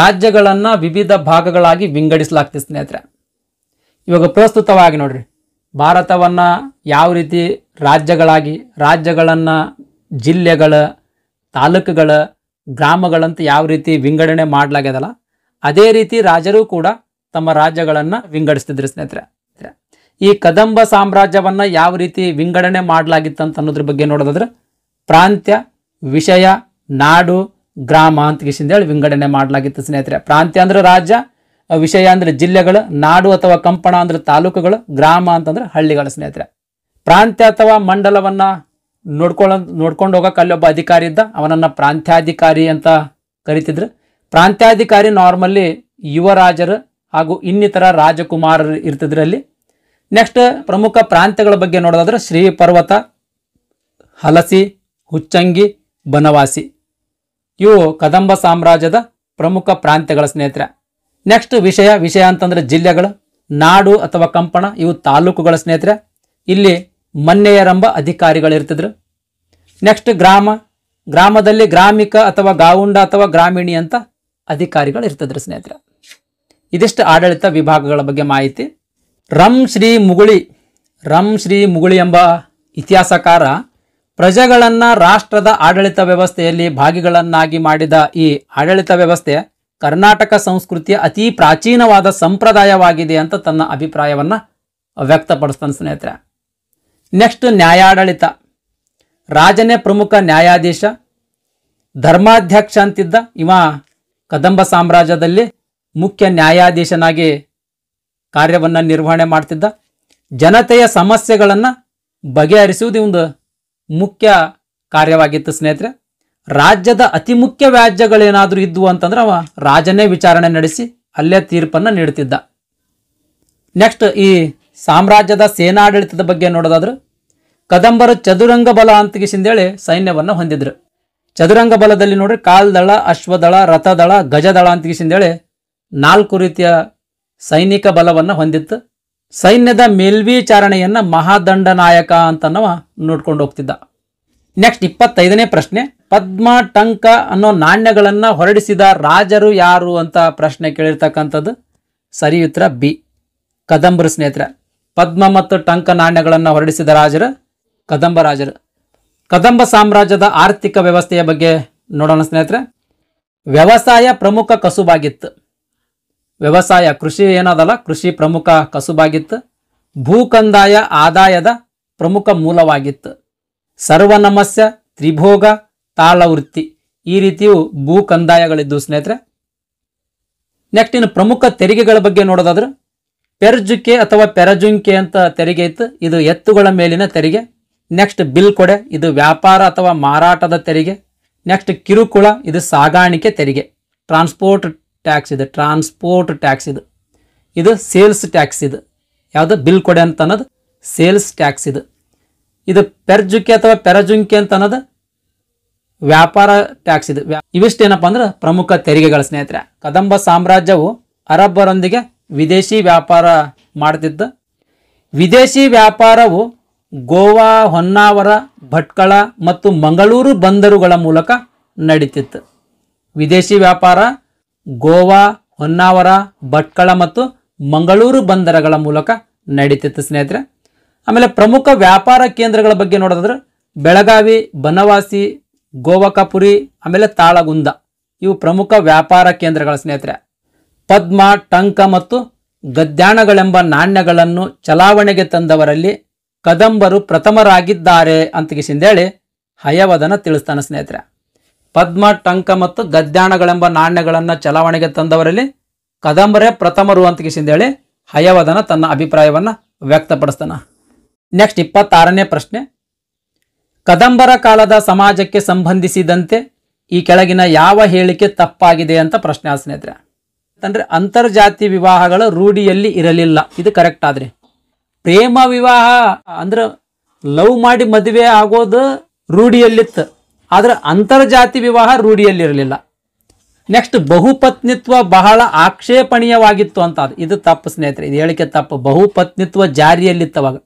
ರಾಜ್ಯಗಳನ್ನು ವಿವಿಧ ಭಾಗಗಳಾಗಿ ವಿಂಗಡಿಸಲಾಗ್ತಿದೆ ಸ್ನೇಹಿತರೆ ಇವಾಗ ಪ್ರಸ್ತುತವಾಗಿ ನೋಡ್ರಿ ಭಾರತವನ್ನು ಯಾವ ರೀತಿ ರಾಜ್ಯಗಳಾಗಿ ರಾಜ್ಯಗಳನ್ನು ಜಿಲ್ಲೆಗಳ ತಾಲೂಕುಗಳ ಗ್ರಾಮಗಳಂತ ಯಾವ ರೀತಿ ವಿಂಗಡಣೆ ಮಾಡಲಾಗ್ಯದಲ್ಲ ಅದೇ ರೀತಿ ರಾಜರು ಕೂಡ ತಮ್ಮ ರಾಜ್ಯಗಳನ್ನು ವಿಂಗಡಿಸ್ತಿದ್ರು ಸ್ನೇಹಿತರೆ ಈ ಕದಂಬ ಸಾಮ್ರಾಜ್ಯವನ್ನು ಯಾವ ರೀತಿ ವಿಂಗಡಣೆ ಮಾಡಲಾಗಿತ್ತು ಅಂತ ಅನ್ನೋದ್ರ ಬಗ್ಗೆ ನೋಡೋದಾದ್ರೆ ಪ್ರಾಂತ್ಯ ವಿಷಯ ನಾಡು ಗ್ರಾಮ ಅಂತ ಹೇಳಿ ವಿಂಗಡಣೆ ಮಾಡಲಾಗಿತ್ತು ಸ್ನೇಹಿತರೆ ಪ್ರಾಂತ್ಯ ಅಂದರೆ ರಾಜ್ಯ ವಿಷಯ ಅಂದ್ರೆ ಜಿಲ್ಲೆಗಳು ನಾಡು ಅಥವಾ ಕಂಪಣ ಅಂದ್ರೆ ತಾಲೂಕುಗಳು ಗ್ರಾಮ ಅಂತಂದ್ರೆ ಹಳ್ಳಿಗಳ ಸ್ನೇಹಿತರೆ ಪ್ರಾಂತ್ಯ ಅಥವಾ ಮಂಡಲವನ್ನು ನೋಡ್ಕೊಳ್ಳೋ ನೋಡ್ಕೊಂಡು ಹೋಗೋಕೆ ಅಲ್ಲೊಬ್ಬ ಅಧಿಕಾರಿ ಇದ್ದ ಅವನನ್ನು ಪ್ರಾಂತ್ಯಾಧಿಕಾರಿ ಅಂತ ಕರಿತಿದ್ರು ಪ್ರಾಂತ್ಯಾಧಿಕಾರಿ ನಾರ್ಮಲ್ಲಿ ಯುವರಾಜರು ಹಾಗೂ ಇನ್ನಿತರ ರಾಜಕುಮಾರರು ಇರ್ತಿದ್ರಲ್ಲಿ ನೆಕ್ಸ್ಟ್ ಪ್ರಮುಖ ಪ್ರಾಂತ್ಯಗಳ ಬಗ್ಗೆ ನೋಡೋದಾದ್ರೆ ಶ್ರೀ ಪರ್ವತ ಹಲಸಿ ಹುಚ್ಚಂಗಿ ಬನವಾಸಿ ಇವು ಕದಂಬ ಸಾಮ್ರಾಜ್ಯದ ಪ್ರಮುಖ ಪ್ರಾಂತ್ಯಗಳ ಸ್ನೇಹಿತರೆ ನೆಕ್ಸ್ಟ್ ವಿಷಯ ವಿಷಯ ಅಂತಂದ್ರೆ ಜಿಲ್ಲೆಗಳು ನಾಡು ಅಥವಾ ಕಂಪಣ ಇವು ತಾಲೂಕುಗಳ ಸ್ನೇಹಿತರೆ ಇಲ್ಲಿ ಮನ್ನೆಯರೆಂಬ ಅಧಿಕಾರಿಗಳಿರ್ತಿದ್ರು ನೆಕ್ಸ್ಟ್ ಗ್ರಾಮ ಗ್ರಾಮದಲ್ಲಿ ಗ್ರಾಮಿಕ ಅಥವಾ ಗಾವುಂಡ ಅಥವಾ ಗ್ರಾಮೀಣಿ ಅಂತ ಅಧಿಕಾರಿಗಳು ಇರ್ತಿದ್ರು ಸ್ನೇಹಿತರೆ ಇದಿಷ್ಟು ಆಡಳಿತ ವಿಭಾಗಗಳ ಬಗ್ಗೆ ಮಾಹಿತಿ ರಂ ಶ್ರೀ ಮುಗುಳಿ ರಂ ಶ್ರೀ ಮುಗುಳಿ ಎಂಬ ಇತಿಹಾಸಕಾರ ಪ್ರಜೆಗಳನ್ನು ರಾಷ್ಟ್ರದ ಆಡಳಿತ ವ್ಯವಸ್ಥೆಯಲ್ಲಿ ಭಾಗಿಗಳನ್ನಾಗಿ ಮಾಡಿದ ಈ ಆಡಳಿತ ವ್ಯವಸ್ಥೆ ಕರ್ನಾಟಕ ಸಂಸ್ಕೃತಿಯ ಅತಿ ಪ್ರಾಚೀನವಾದ ಸಂಪ್ರದಾಯವಾಗಿದೆ ಅಂತ ತನ್ನ ಅಭಿಪ್ರಾಯವನ್ನು ವ್ಯಕ್ತಪಡಿಸ್ತಾನೆ ಸ್ನೇಹಿತರೆ ನೆಕ್ಸ್ಟ್ ನ್ಯಾಯಾಡಳಿತ ರಾಜನೇ ಪ್ರಮುಖ ನ್ಯಾಯಾಧೀಶ ಧರ್ಮಾಧ್ಯಕ್ಷ ಅಂತಿದ್ದ ಇವ ಕದಂಬ ಸಾಮ್ರಾಜ್ಯದಲ್ಲಿ ಮುಖ್ಯ ನ್ಯಾಯಾಧೀಶನಾಗಿ ಕಾರ್ಯವನ್ನು ನಿರ್ವಹಣೆ ಮಾಡ್ತಿದ್ದ ಜನತೆಯ ಸಮಸ್ಯೆಗಳನ್ನು ಬಗೆಹರಿಸುವುದು ಒಂದು ಮುಖ್ಯ ಕಾರ್ಯವಾಗಿತ್ತು ಸ್ನೇಹಿತರೆ ರಾಜ್ಯದ ಅತಿ ಮುಖ್ಯ ವ್ಯಾಜ್ಯಗಳೇನಾದರೂ ಇದ್ವು ಅಂತಂದ್ರೆ ಅವ ರಾಜನೇ ವಿಚಾರಣೆ ನಡೆಸಿ ಅಲ್ಲೇ ತೀರ್ಪನ್ನು ನೀಡುತ್ತಿದ್ದ ನೆಕ್ಸ್ಟ್ ಈ ಸಾಮ್ರಾಜ್ಯದ ಸೇನಾಡಳಿತದ ಬಗ್ಗೆ ನೋಡೋದಾದ್ರೆ ಕದಂಬರು ಚದುರಂಗ ಬಲ ಅಂತಗಿಸಿಂದೇಳಿ ಸೈನ್ಯವನ್ನು ಹೊಂದಿದ್ರು ಚದುರಂಗ ಬಲದಲ್ಲಿ ನೋಡ್ರಿ ಕಾಲ್ದಳ ಅಶ್ವದಳ ರಥದಳ ಗಜದಳ ಅಂತಗಿಸಿಂದೇಳಿ ನಾಲ್ಕು ರೀತಿಯ ಸೈನಿಕ ಬಲವನ್ನು ಹೊಂದಿತ್ತು ಸೈನ್ಯದ ಮೇಲ್ವಿಚಾರಣೆಯನ್ನು ಮಹಾದಂಡನಾಯಕ ಅಂತ ನಾವು ನೋಡ್ಕೊಂಡು ಹೋಗ್ತಿದ್ದ ನೆಕ್ಸ್ಟ್ ಇಪ್ಪತ್ತೈದನೇ ಪ್ರಶ್ನೆ ಪದ್ಮ ಟಂಕ ಅನ್ನೋ ನಾಣ್ಯಗಳನ್ನು ಹೊರಡಿಸಿದ ರಾಜರು ಯಾರು ಅಂತ ಪ್ರಶ್ನೆ ಕೇಳಿರ್ತಕ್ಕಂಥದ್ದು ಸರಿ ಉತ್ತರ ಬಿ ಕದಂಬರ ಸ್ನೇಹಿತರೆ ಪದ್ಮ ಮತ್ತು ಟಂಕ ನಾಣ್ಯಗಳನ್ನು ಹೊರಡಿಸಿದ ರಾಜರು ಕದಂಬ ರಾಜರು ಕದಂಬ ಸಾಮ್ರಾಜ್ಯದ ಆರ್ಥಿಕ ವ್ಯವಸ್ಥೆಯ ಬಗ್ಗೆ ನೋಡೋಣ ಸ್ನೇಹಿತರೆ ವ್ಯವಸಾಯ ಪ್ರಮುಖ ಕಸುಬಾಗಿತ್ತು ವ್ಯವಸಾಯ ಕೃಷಿ ಏನದಲ್ಲ ಕೃಷಿ ಪ್ರಮುಖ ಕಸುಬಾಗಿತ್ತು ಭೂಕಂದಾಯ ಆದಾಯದ ಪ್ರಮುಖ ಮೂಲವಾಗಿತ್ತು ಸರ್ವನಮಸ್ಯ ತ್ರಿಭೋಗ ತಾಳವೃತ್ತಿ ಈ ರೀತಿಯು ಭೂ ಕಂದಾಯಗಳಿದ್ದು ಸ್ನೇಹಿತರೆ ನೆಕ್ಸ್ಟ್ ಇನ್ನು ಪ್ರಮುಖ ತೆರಿಗೆಗಳ ಬಗ್ಗೆ ನೋಡೋದಾದ್ರೆ ಪೆರ್ಜುಕೆ ಅಥವಾ ಪೆರಜುಂಕೆ ಅಂತ ತೆರಿಗೆ ಇತ್ತು ಇದು ಎತ್ತುಗಳ ಮೇಲಿನ ತೆರಿಗೆ ನೆಕ್ಸ್ಟ್ ಬಿಲ್ ಕೊಡೆ ಇದು ವ್ಯಾಪಾರ ಅಥವಾ ಮಾರಾಟದ ತೆರಿಗೆ ನೆಕ್ಸ್ಟ್ ಕಿರುಕುಳ ಇದು ಸಾಗಾಣಿಕೆ ತೆರಿಗೆ ಟ್ರಾನ್ಸ್ಪೋರ್ಟ್ ಟ್ಯಾಕ್ಸ್ ಇದೆ ಟ್ರಾನ್ಸ್ಪೋರ್ಟ್ ಟ್ಯಾಕ್ಸ್ ಇದು ಇದು ಸೇಲ್ಸ್ ಟ್ಯಾಕ್ಸ್ ಇದು ಯಾವುದು ಬಿಲ್ ಕೊಡೆ ಅಂತ ಅನ್ನೋದು ಸೇಲ್ಸ್ ಟ್ಯಾಕ್ಸ್ ಇದು ಇದು ಪೆರ್ಜುಕೆ ಅಥವಾ ಪೆರಜುಂಕೆ ಅಂತ ಅನ್ನೋದು ವ್ಯಾಪಾರ ಟ್ಯಾಕ್ಸ್ ಇದು ಇವಿಷ್ಟೇನಪ್ಪ ಅಂದ್ರೆ ಪ್ರಮುಖ ತೆರಿಗೆಗಳ ಸ್ನೇಹಿತರೆ ಕದಂಬ ಸಾಮ್ರಾಜ್ಯವು ಅರಬ್ಬರೊಂದಿಗೆ ವಿದೇಶಿ ವ್ಯಾಪಾರ ಮಾಡ್ತಿದ್ದ ವಿದೇಶಿ ವ್ಯಾಪಾರವು ಗೋವಾ ಹೊನ್ನಾವರ ಭಟ್ಕಳ ಮತ್ತು ಮಂಗಳೂರು ಬಂದರುಗಳ ಮೂಲಕ ನಡೀತಿತ್ತು ವಿದೇಶಿ ವ್ಯಾಪಾರ ಗೋವಾ ಹೊನ್ನಾವರ ಭಟ್ಕಳ ಮತ್ತು ಮಂಗಳೂರು ಬಂದರಗಳ ಮೂಲಕ ನಡೀತಿತ್ತು ಸ್ನೇಹಿತರೆ ಆಮೇಲೆ ಪ್ರಮುಖ ವ್ಯಾಪಾರ ಕೇಂದ್ರಗಳ ಬಗ್ಗೆ ನೋಡೋದಾದ್ರೆ ಬೆಳಗಾವಿ ಬನವಾಸಿ ಗೋವಕಪುರಿ ಆಮೇಲೆ ತಾಳಗುಂದ ಇವು ಪ್ರಮುಖ ವ್ಯಾಪಾರ ಕೇಂದ್ರಗಳ ಸ್ನೇಹಿತರೆ ಪದ್ಮ ಟಂಕ ಮತ್ತು ಗದ್ಯಾಣಗಳೆಂಬ ನಾಣ್ಯಗಳನ್ನು ಚಲಾವಣೆಗೆ ತಂದವರಲ್ಲಿ ಕದಂಬರು ಪ್ರಥಮರಾಗಿದ್ದಾರೆ ಅಂತ ಹೇಳಿ ಹಯವದನ ತಿಳಿಸ್ತಾನೆ ಸ್ನೇಹಿತರೆ ಪದ್ಮ ಟಂಕ ಮತ್ತು ಗದ್ಯಾಣಗಳೆಂಬ ನಾಣ್ಯಗಳನ್ನು ಚಲಾವಣೆಗೆ ತಂದವರಲ್ಲಿ ಕದಂಬರೇ ಪ್ರಥಮರು ಅಂತಕಿಸಿಂದೇಳಿ ಹಯವದನ ತನ್ನ ಅಭಿಪ್ರಾಯವನ್ನು ವ್ಯಕ್ತಪಡಿಸ್ತಾನ ನೆಕ್ಸ್ಟ್ ಇಪ್ಪತ್ತಾರನೇ ಪ್ರಶ್ನೆ ಕದಂಬರ ಕಾಲದ ಸಮಾಜಕ್ಕೆ ಸಂಬಂಧಿಸಿದಂತೆ ಈ ಕೆಳಗಿನ ಯಾವ ಹೇಳಿಕೆ ತಪ್ಪಾಗಿದೆ ಅಂತ ಪ್ರಶ್ನೆ ಆ ಸ್ನೇಹಿತರೆ ಅಂತಂದರೆ ಅಂತರ್ಜಾತಿ ವಿವಾಹಗಳು ರೂಢಿಯಲ್ಲಿ ಇರಲಿಲ್ಲ ಇದು ಕರೆಕ್ಟ್ ಆದ್ರೆ ಪ್ರೇಮ ವಿವಾಹ ಅಂದ್ರೆ ಲವ್ ಮಾಡಿ ಮದುವೆ ಆಗೋದು ರೂಢಿಯಲ್ಲಿತ್ತು ಆದರೆ ಅಂತರ್ಜಾತಿ ವಿವಾಹ ರೂಢಿಯಲ್ಲಿರಲಿಲ್ಲ ನೆಕ್ಸ್ಟ್ ಬಹುಪತ್ನಿತ್ವ ಬಹಳ ಆಕ್ಷೇಪಣೀಯವಾಗಿತ್ತು ಅಂತ ಅದು ಇದು ತಪ್ಪು ಸ್ನೇಹಿತರೆ ಇದು ಹೇಳಿಕೆ ತಪ್ಪು ಬಹುಪತ್ನಿತ್ವ ಜಾರಿಯಲ್ಲಿತ್ತವಾಗ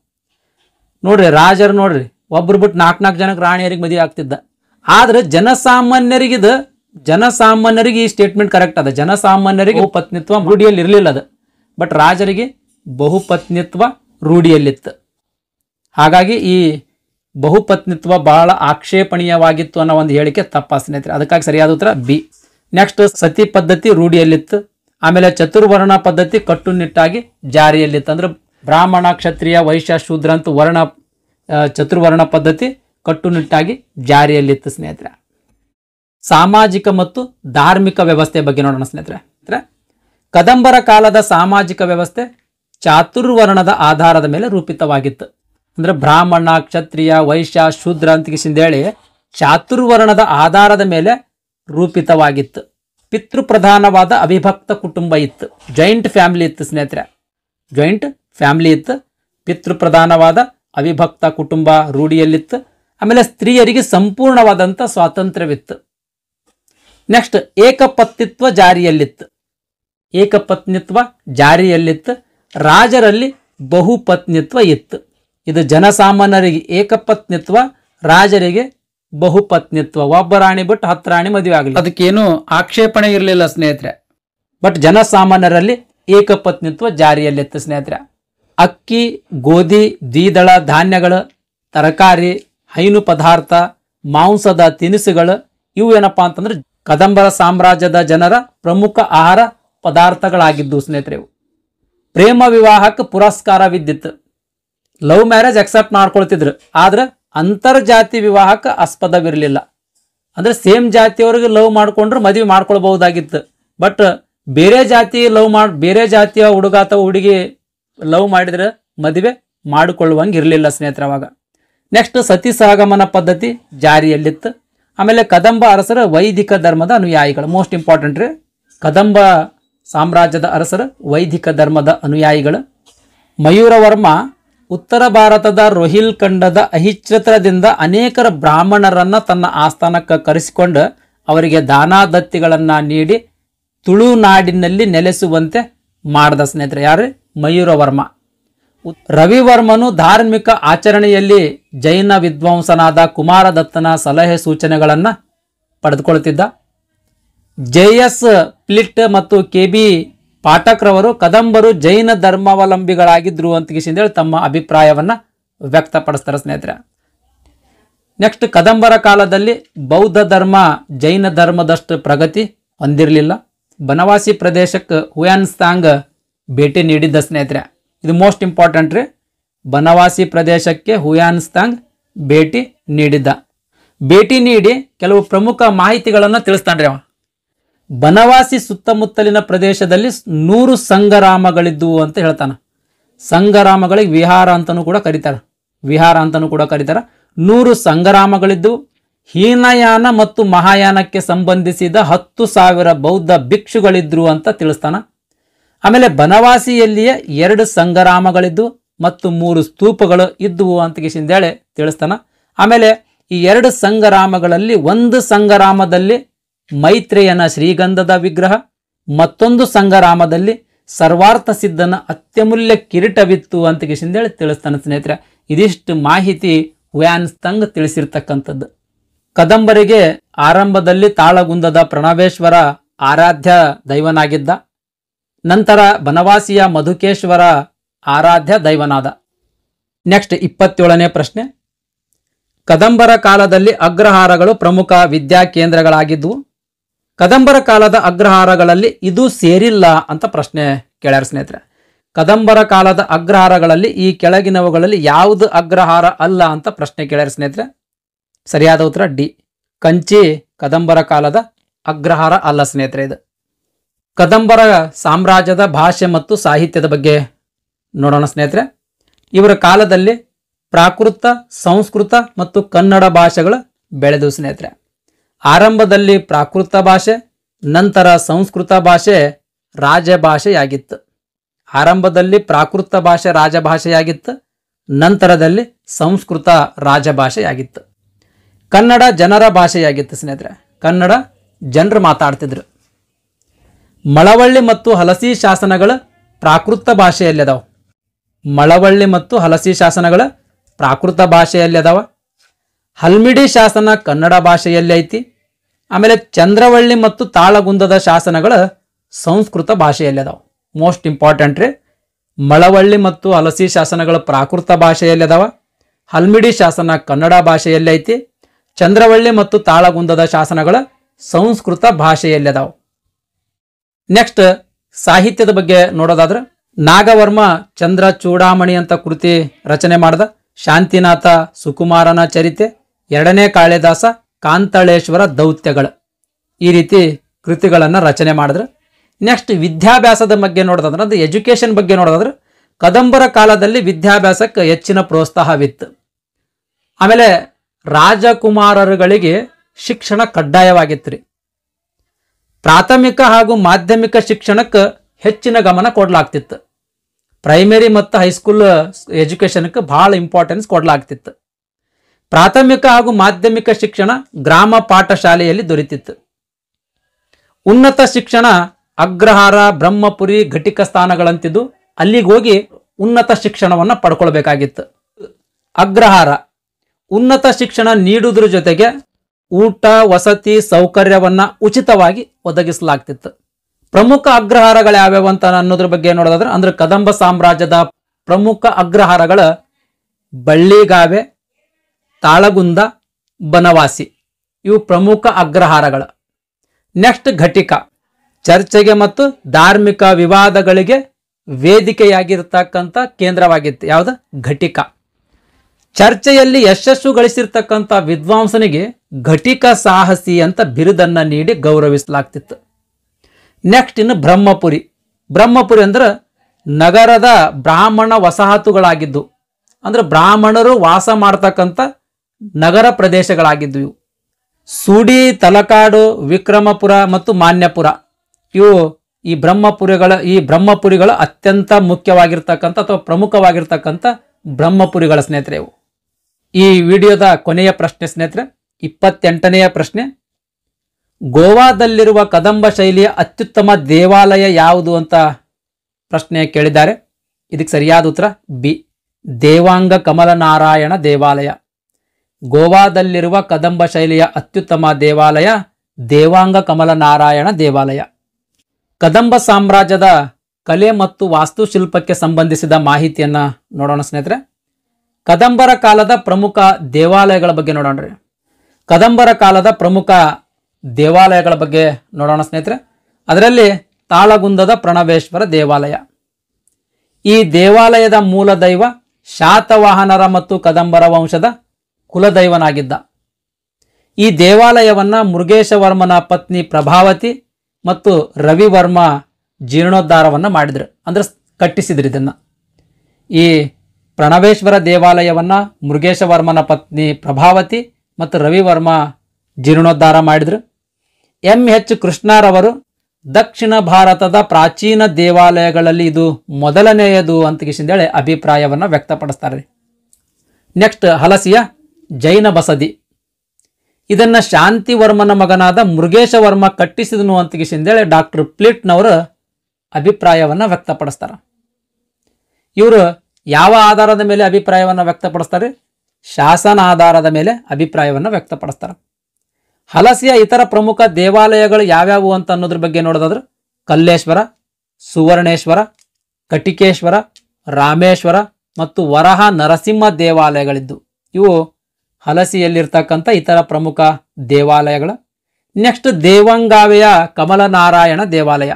ನೋಡ್ರಿ ರಾಜರು ನೋಡ್ರಿ ಒಬ್ರು ಬಿಟ್ಟು ನಾಲ್ಕು ನಾಲ್ಕು ಜನಕ್ಕೆ ರಾಣಿಯರಿಗೆ ಮದುವೆ ಆಗ್ತಿದ್ದ ಆದರೆ ಜನಸಾಮಾನ್ಯರಿಗಿದು ಜನಸಾಮಾನ್ಯರಿಗೆ ಈ ಸ್ಟೇಟ್ಮೆಂಟ್ ಕರೆಕ್ಟ್ ಅದ ಜನಸಾಮಾನ್ಯರಿಗೆ ಬಹುಪತ್ನಿತ್ವ ರೂಢಿಯಲ್ಲಿರಲಿಲ್ಲ ಇರಲಿಲ್ಲ ಅದು ಬಟ್ ರಾಜರಿಗೆ ಬಹುಪತ್ನಿತ್ವ ರೂಢಿಯಲ್ಲಿತ್ತು ಹಾಗಾಗಿ ಈ ಬಹುಪತ್ನಿತ್ವ ಬಹಳ ಆಕ್ಷೇಪಣೀಯವಾಗಿತ್ತು ಅನ್ನೋ ಒಂದು ಹೇಳಿಕೆ ತಪ್ಪಾ ಸ್ನೇಹಿತರೆ ಅದಕ್ಕಾಗಿ ಸರಿಯಾದ ಉತ್ತರ ಬಿ ನೆಕ್ಸ್ಟ್ ಸತಿ ಪದ್ಧತಿ ರೂಢಿಯಲ್ಲಿತ್ತು ಆಮೇಲೆ ಚತುರ್ವರ್ಣ ಪದ್ಧತಿ ಕಟ್ಟುನಿಟ್ಟಾಗಿ ಜಾರಿಯಲ್ಲಿತ್ತು ಅಂದ್ರೆ ಬ್ರಾಹ್ಮಣ ಕ್ಷತ್ರಿಯ ವೈಶ್ಯ ಶೂದ್ರ ಅಂತ ವರ್ಣ ಚತುರ್ವರ್ಣ ಪದ್ಧತಿ ಕಟ್ಟುನಿಟ್ಟಾಗಿ ಜಾರಿಯಲ್ಲಿತ್ತು ಸ್ನೇಹಿತರೆ ಸಾಮಾಜಿಕ ಮತ್ತು ಧಾರ್ಮಿಕ ವ್ಯವಸ್ಥೆ ಬಗ್ಗೆ ನೋಡೋಣ ಸ್ನೇಹಿತರೆ ಕದಂಬರ ಕಾಲದ ಸಾಮಾಜಿಕ ವ್ಯವಸ್ಥೆ ಚಾತುರ್ವರ್ಣದ ಆಧಾರದ ಮೇಲೆ ರೂಪಿತವಾಗಿತ್ತು ಅಂದ್ರೆ ಬ್ರಾಹ್ಮಣ ಕ್ಷತ್ರಿಯ ವೈಶ್ಯ ಶೂದ್ರ ಅಂತ ಹೇಳಿ ಚಾತುರ್ವರ್ಣದ ಆಧಾರದ ಮೇಲೆ ರೂಪಿತವಾಗಿತ್ತು ಪ್ರಧಾನವಾದ ಅವಿಭಕ್ತ ಕುಟುಂಬ ಇತ್ತು ಜಾಯಿಂಟ್ ಫ್ಯಾಮಿಲಿ ಇತ್ತು ಸ್ನೇಹಿತರೆ ಜಾಯಿಂಟ್ ಫ್ಯಾಮಿಲಿ ಇತ್ತು ಪ್ರಧಾನವಾದ ಅವಿಭಕ್ತ ಕುಟುಂಬ ರೂಢಿಯಲ್ಲಿತ್ತು ಆಮೇಲೆ ಸ್ತ್ರೀಯರಿಗೆ ಸಂಪೂರ್ಣವಾದಂಥ ಸ್ವಾತಂತ್ರ್ಯವಿತ್ತು ನೆಕ್ಸ್ಟ್ ಏಕಪತ್ನಿತ್ವ ಜಾರಿಯಲ್ಲಿತ್ತು ಏಕಪತ್ನಿತ್ವ ಜಾರಿಯಲ್ಲಿತ್ತು ರಾಜರಲ್ಲಿ ಬಹುಪತ್ನಿತ್ವ ಇತ್ತು ಇದು ಜನಸಾಮಾನ್ಯರಿಗೆ ಏಕಪತ್ನಿತ್ವ ರಾಜರಿಗೆ ಬಹುಪತ್ನಿತ್ವ ಒಬ್ಬ ರಾಣಿ ಬಿಟ್ಟು ಹತ್ತು ರಾಣಿ ಮದುವೆ ಆಗಲಿ ಅದಕ್ಕೇನು ಆಕ್ಷೇಪಣೆ ಇರಲಿಲ್ಲ ಸ್ನೇಹಿತರೆ ಬಟ್ ಜನಸಾಮಾನ್ಯರಲ್ಲಿ ಏಕಪತ್ನಿತ್ವ ಜಾರಿಯಲ್ಲಿತ್ತು ಸ್ನೇಹಿತರೆ ಅಕ್ಕಿ ಗೋಧಿ ದ್ವಿದಳ ಧಾನ್ಯಗಳು ತರಕಾರಿ ಹೈನು ಪದಾರ್ಥ ಮಾಂಸದ ತಿನಿಸುಗಳು ಇವು ಏನಪ್ಪಾ ಅಂತಂದ್ರೆ ಕದಂಬರ ಸಾಮ್ರಾಜ್ಯದ ಜನರ ಪ್ರಮುಖ ಆಹಾರ ಪದಾರ್ಥಗಳಾಗಿದ್ದು ಸ್ನೇಹಿತರೆ ಪ್ರೇಮ ವಿವಾಹಕ್ಕೆ ಪುರಸ್ಕಾರ ಪುರಸ್ಕಾರವಿದ್ದಿತ್ತು ಲವ್ ಮ್ಯಾರೇಜ್ ಅಕ್ಸೆಪ್ಟ್ ಮಾಡ್ಕೊಳ್ತಿದ್ರು ಆದ್ರೆ ಅಂತರ್ಜಾತಿ ವಿವಾಹಕ್ಕೆ ಆಸ್ಪದವಿರಲಿಲ್ಲ ಅಂದ್ರೆ ಸೇಮ್ ಜಾತಿಯವ್ರಿಗೆ ಲವ್ ಮಾಡ್ಕೊಂಡ್ರೆ ಮದುವೆ ಮಾಡ್ಕೊಳ್ಬಹುದಾಗಿತ್ತು ಬಟ್ ಬೇರೆ ಜಾತಿ ಲವ್ ಮಾಡಿ ಬೇರೆ ಜಾತಿಯ ಹುಡುಗ ಅಥವಾ ಹುಡುಗಿ ಲವ್ ಮಾಡಿದ್ರೆ ಮದುವೆ ಮಾಡಿಕೊಳ್ಳುವಂಗೆ ಇರಲಿಲ್ಲ ಸ್ನೇಹಿತರ ಅವಾಗ ನೆಕ್ಸ್ಟ್ ಸತಿ ಸಹಗಮನ ಪದ್ಧತಿ ಜಾರಿಯಲ್ಲಿತ್ತು ಆಮೇಲೆ ಕದಂಬ ಅರಸರ ವೈದಿಕ ಧರ್ಮದ ಅನುಯಾಯಿಗಳು ಮೋಸ್ಟ್ ಇಂಪಾರ್ಟೆಂಟ್ ರೀ ಕದಂಬ ಸಾಮ್ರಾಜ್ಯದ ಅರಸರ ವೈದಿಕ ಧರ್ಮದ ಅನುಯಾಯಿಗಳು ಮಯೂರವರ್ಮ ಉತ್ತರ ಭಾರತದ ರೋಹಿಲ್ ಖಂಡದ ಅಹಿಚ್ಛತ್ರದಿಂದ ಅನೇಕರ ಬ್ರಾಹ್ಮಣರನ್ನು ತನ್ನ ಆಸ್ಥಾನಕ್ಕೆ ಕರೆಸಿಕೊಂಡು ಅವರಿಗೆ ದಾನಾದತ್ತಿಗಳನ್ನು ನೀಡಿ ತುಳುನಾಡಿನಲ್ಲಿ ನೆಲೆಸುವಂತೆ ಮಾಡಿದ ಸ್ನೇಹಿತರೆ ಯಾರು ಮಯೂರವರ್ಮ ರವಿವರ್ಮನು ಧಾರ್ಮಿಕ ಆಚರಣೆಯಲ್ಲಿ ಜೈನ ವಿದ್ವಾಂಸನಾದ ಕುಮಾರದತ್ತನ ಸಲಹೆ ಸೂಚನೆಗಳನ್ನು ಪಡೆದುಕೊಳ್ತಿದ್ದ ಜೆ ಎಸ್ ಪ್ಲಿಟ್ ಮತ್ತು ಕೆ ಬಿ ಪಾಠಕ್ರವರು ಕದಂಬರು ಜೈನ ಧರ್ಮಾವಲಂಬಿಗಳಾಗಿದ್ದರು ಅಂತೇಳಿ ತಮ್ಮ ಅಭಿಪ್ರಾಯವನ್ನು ವ್ಯಕ್ತಪಡಿಸ್ತಾರೆ ಸ್ನೇಹಿತರೆ ನೆಕ್ಸ್ಟ್ ಕದಂಬರ ಕಾಲದಲ್ಲಿ ಬೌದ್ಧ ಧರ್ಮ ಜೈನ ಧರ್ಮದಷ್ಟು ಪ್ರಗತಿ ಹೊಂದಿರಲಿಲ್ಲ ಬನವಾಸಿ ಪ್ರದೇಶಕ್ಕೆ ಹುಯಾನ್ಸ್ತಾಂಗ್ ಭೇಟಿ ನೀಡಿದ್ದ ಸ್ನೇಹಿತರೆ ಇದು ಮೋಸ್ಟ್ ಇಂಪಾರ್ಟೆಂಟ್ ರೀ ಬನವಾಸಿ ಪ್ರದೇಶಕ್ಕೆ ಹುಯಾನ್ಸ್ತಾಂಗ್ ಭೇಟಿ ನೀಡಿದ್ದ ಭೇಟಿ ನೀಡಿ ಕೆಲವು ಪ್ರಮುಖ ಮಾಹಿತಿಗಳನ್ನು ತಿಳಿಸ್ತಾನೆ ರೀ ಅವ ಬನವಾಸಿ ಸುತ್ತಮುತ್ತಲಿನ ಪ್ರದೇಶದಲ್ಲಿ ನೂರು ಸಂಗರಾಮಗಳಿದ್ದವು ಅಂತ ಹೇಳ್ತಾನೆ ಸಂಗರಾಮಗಳಿಗೆ ವಿಹಾರ ಅಂತಲೂ ಕೂಡ ಕರೀತಾರೆ ವಿಹಾರ ಅಂತಲೂ ಕೂಡ ಕರೀತಾರೆ ನೂರು ಸಂಘರಾಮಗಳಿದ್ದು ಹೀನಯಾನ ಮತ್ತು ಮಹಾಯಾನಕ್ಕೆ ಸಂಬಂಧಿಸಿದ ಹತ್ತು ಸಾವಿರ ಬೌದ್ಧ ಭಿಕ್ಷುಗಳಿದ್ರು ಅಂತ ತಿಳಿಸ್ತಾನ ಆಮೇಲೆ ಬನವಾಸಿಯಲ್ಲಿಯೇ ಎರಡು ಸಂಗರಾಮಗಳಿದ್ದು ಮತ್ತು ಮೂರು ಸ್ತೂಪಗಳು ಇದ್ದುವು ಅಂತ ಕಿಶಿಂದೇಳೆ ತಿಳಿಸ್ತಾನ ಆಮೇಲೆ ಈ ಎರಡು ಸಂಗರಾಮಗಳಲ್ಲಿ ಒಂದು ಸಂಗರಾಮದಲ್ಲಿ ಮೈತ್ರೇಯನ ಶ್ರೀಗಂಧದ ವಿಗ್ರಹ ಮತ್ತೊಂದು ಸಂಗರಾಮದಲ್ಲಿ ಸರ್ವಾರ್ಥ ಸಿದ್ಧನ ಅತ್ಯಮೂಲ್ಯ ಕಿರೀಟವಿತ್ತು ಅಂತ ಹೇಳಿ ತಿಳಿಸ್ತಾನೆ ಸ್ನೇಹಿತರೆ ಇದಿಷ್ಟು ಮಾಹಿತಿ ವ್ಯಾನ್ ಸ್ತಂಗ್ ತಿಳಿಸಿರ್ತಕ್ಕಂಥದ್ದು ಕದಂಬರಿಗೆ ಆರಂಭದಲ್ಲಿ ತಾಳಗುಂದದ ಪ್ರಣವೇಶ್ವರ ಆರಾಧ್ಯ ದೈವನಾಗಿದ್ದ ನಂತರ ಬನವಾಸಿಯ ಮಧುಕೇಶ್ವರ ಆರಾಧ್ಯ ದೈವನಾದ ನೆಕ್ಸ್ಟ್ ಇಪ್ಪತ್ತೇಳನೇ ಪ್ರಶ್ನೆ ಕದಂಬರ ಕಾಲದಲ್ಲಿ ಅಗ್ರಹಾರಗಳು ಪ್ರಮುಖ ವಿದ್ಯಾ ಕೇಂದ್ರಗಳಾಗಿದ್ದವು ಕದಂಬರ ಕಾಲದ ಅಗ್ರಹಾರಗಳಲ್ಲಿ ಇದು ಸೇರಿಲ್ಲ ಅಂತ ಪ್ರಶ್ನೆ ಕೇಳ್ಯಾರ ಸ್ನೇಹಿತರೆ ಕದಂಬರ ಕಾಲದ ಅಗ್ರಹಾರಗಳಲ್ಲಿ ಈ ಕೆಳಗಿನವುಗಳಲ್ಲಿ ಯಾವುದು ಅಗ್ರಹಾರ ಅಲ್ಲ ಅಂತ ಪ್ರಶ್ನೆ ಕೇಳ್ಯಾರ ಸ್ನೇಹಿತರೆ ಸರಿಯಾದ ಉತ್ತರ ಡಿ ಕಂಚಿ ಕದಂಬರ ಕಾಲದ ಅಗ್ರಹಾರ ಅಲ್ಲ ಸ್ನೇಹಿತರೆ ಇದು ಕದಂಬರ ಸಾಮ್ರಾಜ್ಯದ ಭಾಷೆ ಮತ್ತು ಸಾಹಿತ್ಯದ ಬಗ್ಗೆ ನೋಡೋಣ ಸ್ನೇಹಿತರೆ ಇವರ ಕಾಲದಲ್ಲಿ ಪ್ರಾಕೃತ ಸಂಸ್ಕೃತ ಮತ್ತು ಕನ್ನಡ ಭಾಷೆಗಳು ಬೆಳೆದು ಸ್ನೇಹಿತರೆ ಆರಂಭದಲ್ಲಿ ಪ್ರಾಕೃತ ಭಾಷೆ ನಂತರ ಸಂಸ್ಕೃತ ಭಾಷೆ ರಾಜಭಾಷೆಯಾಗಿತ್ತು ಆರಂಭದಲ್ಲಿ ಪ್ರಾಕೃತ ಭಾಷೆ ರಾಜಭಾಷೆಯಾಗಿತ್ತು ನಂತರದಲ್ಲಿ ಸಂಸ್ಕೃತ ರಾಜಭಾಷೆಯಾಗಿತ್ತು ಕನ್ನಡ ಜನರ ಭಾಷೆಯಾಗಿತ್ತು ಸ್ನೇಹಿತರೆ ಕನ್ನಡ ಜನರು ಮಾತಾಡ್ತಿದ್ರು ಮಳವಳ್ಳಿ ಮತ್ತು ಹಲಸಿ ಶಾಸನಗಳು ಪ್ರಾಕೃತ ಭಾಷೆಯಲ್ಲಿ ಅದಾವ ಮಳವಳ್ಳಿ ಮತ್ತು ಹಲಸಿ ಶಾಸನಗಳ ಪ್ರಾಕೃತ ಭಾಷೆಯಲ್ಲಿ ಅದಾವ ಹಲ್ಮಿಡಿ ಶಾಸನ ಕನ್ನಡ ಭಾಷೆಯಲ್ಲಿ ಐತಿ ಆಮೇಲೆ ಚಂದ್ರವಳ್ಳಿ ಮತ್ತು ತಾಳಗುಂದದ ಶಾಸನಗಳು ಸಂಸ್ಕೃತ ಭಾಷೆಯಲ್ಲಿ ಅದಾವೆ ಮೋಸ್ಟ್ ಇಂಪಾರ್ಟೆಂಟ್ ರೀ ಮಳವಳ್ಳಿ ಮತ್ತು ಹಲಸಿ ಶಾಸನಗಳು ಪ್ರಾಕೃತ ಭಾಷೆಯಲ್ಲಿ ಹಲ್ಮಿಡಿ ಶಾಸನ ಕನ್ನಡ ಭಾಷೆಯಲ್ಲಿ ಐತಿ ಚಂದ್ರವಳ್ಳಿ ಮತ್ತು ತಾಳಗುಂದದ ಶಾಸನಗಳ ಸಂಸ್ಕೃತ ಭಾಷೆಯಲ್ಲಿ ನೆಕ್ಸ್ಟ್ ಸಾಹಿತ್ಯದ ಬಗ್ಗೆ ನೋಡೋದಾದ್ರೆ ನಾಗವರ್ಮ ಚಂದ್ರ ಚೂಡಾಮಣಿ ಅಂತ ಕೃತಿ ರಚನೆ ಮಾಡಿದ ಶಾಂತಿನಾಥ ಸುಕುಮಾರನ ಚರಿತೆ ಎರಡನೇ ಕಾಳಿದಾಸ ಕಾಂತಳೇಶ್ವರ ದೌತ್ಯಗಳು ಈ ರೀತಿ ಕೃತಿಗಳನ್ನು ರಚನೆ ಮಾಡಿದ್ರು ನೆಕ್ಸ್ಟ್ ವಿದ್ಯಾಭ್ಯಾಸದ ಬಗ್ಗೆ ನೋಡೋದಂದ್ರೆ ಅದು ಎಜುಕೇಷನ್ ಬಗ್ಗೆ ನೋಡೋದಾದ್ರೆ ಕದಂಬರ ಕಾಲದಲ್ಲಿ ವಿದ್ಯಾಭ್ಯಾಸಕ್ಕೆ ಹೆಚ್ಚಿನ ಪ್ರೋತ್ಸಾಹವಿತ್ತು ಆಮೇಲೆ ರಾಜಕುಮಾರರುಗಳಿಗೆ ಶಿಕ್ಷಣ ಕಡ್ಡಾಯವಾಗಿತ್ತು ರೀ ಪ್ರಾಥಮಿಕ ಹಾಗೂ ಮಾಧ್ಯಮಿಕ ಶಿಕ್ಷಣಕ್ಕೆ ಹೆಚ್ಚಿನ ಗಮನ ಕೊಡಲಾಗ್ತಿತ್ತು ಪ್ರೈಮರಿ ಮತ್ತು ಹೈಸ್ಕೂಲ್ ಎಜುಕೇಷನ್ಗೆ ಭಾಳ ಇಂಪಾರ್ಟೆನ್ಸ್ ಕೊಡಲಾಗ್ತಿತ್ತು ಪ್ರಾಥಮಿಕ ಹಾಗೂ ಮಾಧ್ಯಮಿಕ ಶಿಕ್ಷಣ ಗ್ರಾಮ ಪಾಠಶಾಲೆಯಲ್ಲಿ ದೊರೆತಿತ್ತು ಉನ್ನತ ಶಿಕ್ಷಣ ಅಗ್ರಹಾರ ಬ್ರಹ್ಮಪುರಿ ಘಟಿಕ ಸ್ಥಾನಗಳಂತಿದ್ದು ಅಲ್ಲಿಗೆ ಹೋಗಿ ಉನ್ನತ ಶಿಕ್ಷಣವನ್ನು ಪಡ್ಕೊಳ್ಬೇಕಾಗಿತ್ತು ಅಗ್ರಹಾರ ಉನ್ನತ ಶಿಕ್ಷಣ ನೀಡುವುದ್ರ ಜೊತೆಗೆ ಊಟ ವಸತಿ ಸೌಕರ್ಯವನ್ನು ಉಚಿತವಾಗಿ ಒದಗಿಸಲಾಗ್ತಿತ್ತು ಪ್ರಮುಖ ಅಗ್ರಹಾರಗಳು ಯಾವ್ಯಾವ ಅಂತ ಅನ್ನೋದ್ರ ಬಗ್ಗೆ ನೋಡೋದಾದ್ರೆ ಅಂದ್ರೆ ಕದಂಬ ಸಾಮ್ರಾಜ್ಯದ ಪ್ರಮುಖ ಅಗ್ರಹಾರಗಳ ಬಳ್ಳಿಗಾವೆ ತಾಳಗುಂದ ಬನವಾಸಿ ಇವು ಪ್ರಮುಖ ಅಗ್ರಹಾರಗಳು ನೆಕ್ಸ್ಟ್ ಘಟಿಕ ಚರ್ಚೆಗೆ ಮತ್ತು ಧಾರ್ಮಿಕ ವಿವಾದಗಳಿಗೆ ವೇದಿಕೆಯಾಗಿರ್ತಕ್ಕಂಥ ಕೇಂದ್ರವಾಗಿತ್ತು ಯಾವುದು ಘಟಿಕ ಚರ್ಚೆಯಲ್ಲಿ ಯಶಸ್ಸು ಗಳಿಸಿರ್ತಕ್ಕಂಥ ವಿದ್ವಾಂಸನಿಗೆ ಘಟಿಕ ಸಾಹಸಿ ಅಂತ ಬಿರುದನ್ನು ನೀಡಿ ಗೌರವಿಸಲಾಗ್ತಿತ್ತು ನೆಕ್ಸ್ಟ್ ಇನ್ನು ಬ್ರಹ್ಮಪುರಿ ಬ್ರಹ್ಮಪುರಿ ಅಂದ್ರೆ ನಗರದ ಬ್ರಾಹ್ಮಣ ವಸಾಹತುಗಳಾಗಿದ್ದು ಅಂದ್ರೆ ಬ್ರಾಹ್ಮಣರು ವಾಸ ಮಾಡ್ತಕ್ಕಂಥ ನಗರ ಪ್ರದೇಶಗಳಾಗಿದ್ದುವು ಸೂಡಿ ತಲಕಾಡು ವಿಕ್ರಮಪುರ ಮತ್ತು ಮಾನ್ಯಪುರ ಇವು ಈ ಬ್ರಹ್ಮಪುರಿಗಳ ಈ ಬ್ರಹ್ಮಪುರಿಗಳು ಅತ್ಯಂತ ಮುಖ್ಯವಾಗಿರ್ತಕ್ಕಂಥ ಅಥವಾ ಪ್ರಮುಖವಾಗಿರ್ತಕ್ಕಂಥ ಬ್ರಹ್ಮಪುರಿಗಳ ಸ್ನೇಹಿತರೆ ಇವು ಈ ವಿಡಿಯೋದ ಕೊನೆಯ ಪ್ರಶ್ನೆ ಸ್ನೇಹಿತರೆ ಇಪ್ಪತ್ತೆಂಟನೆಯ ಪ್ರಶ್ನೆ ಗೋವಾದಲ್ಲಿರುವ ಕದಂಬ ಶೈಲಿಯ ಅತ್ಯುತ್ತಮ ದೇವಾಲಯ ಯಾವುದು ಅಂತ ಪ್ರಶ್ನೆ ಕೇಳಿದ್ದಾರೆ ಇದಕ್ಕೆ ಸರಿಯಾದ ಉತ್ತರ ಬಿ ದೇವಾಂಗ ಕಮಲನಾರಾಯಣ ದೇವಾಲಯ ಗೋವಾದಲ್ಲಿರುವ ಕದಂಬ ಶೈಲಿಯ ಅತ್ಯುತ್ತಮ ದೇವಾಲಯ ದೇವಾಂಗ ಕಮಲನಾರಾಯಣ ದೇವಾಲಯ ಕದಂಬ ಸಾಮ್ರಾಜ್ಯದ ಕಲೆ ಮತ್ತು ವಾಸ್ತುಶಿಲ್ಪಕ್ಕೆ ಸಂಬಂಧಿಸಿದ ಮಾಹಿತಿಯನ್ನು ನೋಡೋಣ ಸ್ನೇಹಿತರೆ ಕದಂಬರ ಕಾಲದ ಪ್ರಮುಖ ದೇವಾಲಯಗಳ ಬಗ್ಗೆ ನೋಡೋಣ ರೀ ಕದಂಬರ ಕಾಲದ ಪ್ರಮುಖ ದೇವಾಲಯಗಳ ಬಗ್ಗೆ ನೋಡೋಣ ಸ್ನೇಹಿತರೆ ಅದರಲ್ಲಿ ತಾಳಗುಂದದ ಪ್ರಣವೇಶ್ವರ ದೇವಾಲಯ ಈ ದೇವಾಲಯದ ಮೂಲ ದೈವ ಶಾತವಾಹನರ ಮತ್ತು ಕದಂಬರ ವಂಶದ ಕುಲದೈವನಾಗಿದ್ದ ಈ ದೇವಾಲಯವನ್ನು ಮುರುಗೇಶವರ್ಮನ ಪತ್ನಿ ಪ್ರಭಾವತಿ ಮತ್ತು ರವಿವರ್ಮ ಜೀರ್ಣೋದ್ಧಾರವನ್ನು ಮಾಡಿದರು ಅಂದರೆ ಕಟ್ಟಿಸಿದ್ರು ಇದನ್ನು ಈ ಪ್ರಣವೇಶ್ವರ ದೇವಾಲಯವನ್ನು ಮುರುಗೇಶವರ್ಮನ ಪತ್ನಿ ಪ್ರಭಾವತಿ ಮತ್ತು ರವಿವರ್ಮ ಜೀರ್ಣೋದ್ಧಾರ ಮಾಡಿದರು ಎಂ ಎಚ್ ಕೃಷ್ಣರವರು ದಕ್ಷಿಣ ಭಾರತದ ಪ್ರಾಚೀನ ದೇವಾಲಯಗಳಲ್ಲಿ ಇದು ಮೊದಲನೆಯದು ಅಂತ ಅಂತೇಳಿ ಅಭಿಪ್ರಾಯವನ್ನು ವ್ಯಕ್ತಪಡಿಸ್ತಾರೆ ನೆಕ್ಸ್ಟ್ ಹಲಸಿಯ ಜೈನ ಬಸದಿ ಇದನ್ನು ಶಾಂತಿವರ್ಮನ ಮಗನಾದ ವರ್ಮ ಕಟ್ಟಿಸಿದನು ಅಂತ ಅಂತೇಳಿ ಡಾಕ್ಟರ್ ಪ್ಲಿಟ್ನವರು ಅಭಿಪ್ರಾಯವನ್ನು ವ್ಯಕ್ತಪಡಿಸ್ತಾರೆ ಇವರು ಯಾವ ಆಧಾರದ ಮೇಲೆ ಅಭಿಪ್ರಾಯವನ್ನು ವ್ಯಕ್ತಪಡಿಸ್ತಾರೆ ಶಾಸನ ಆಧಾರದ ಮೇಲೆ ಅಭಿಪ್ರಾಯವನ್ನು ವ್ಯಕ್ತಪಡಿಸ್ತಾರೆ ಹಲಸಿಯ ಇತರ ಪ್ರಮುಖ ದೇವಾಲಯಗಳು ಯಾವ್ಯಾವು ಅಂತ ಅನ್ನೋದ್ರ ಬಗ್ಗೆ ನೋಡೋದಾದ್ರೆ ಕಲ್ಲೇಶ್ವರ ಸುವರ್ಣೇಶ್ವರ ಕಟಿಕೇಶ್ವರ ರಾಮೇಶ್ವರ ಮತ್ತು ವರಹ ನರಸಿಂಹ ದೇವಾಲಯಗಳಿದ್ದು ಇವು ಹಲಸಿಯಲ್ಲಿರ್ತಕ್ಕಂಥ ಇತರ ಪ್ರಮುಖ ದೇವಾಲಯಗಳು ನೆಕ್ಸ್ಟ್ ದೇವಂಗಾವೆಯ ಕಮಲನಾರಾಯಣ ದೇವಾಲಯ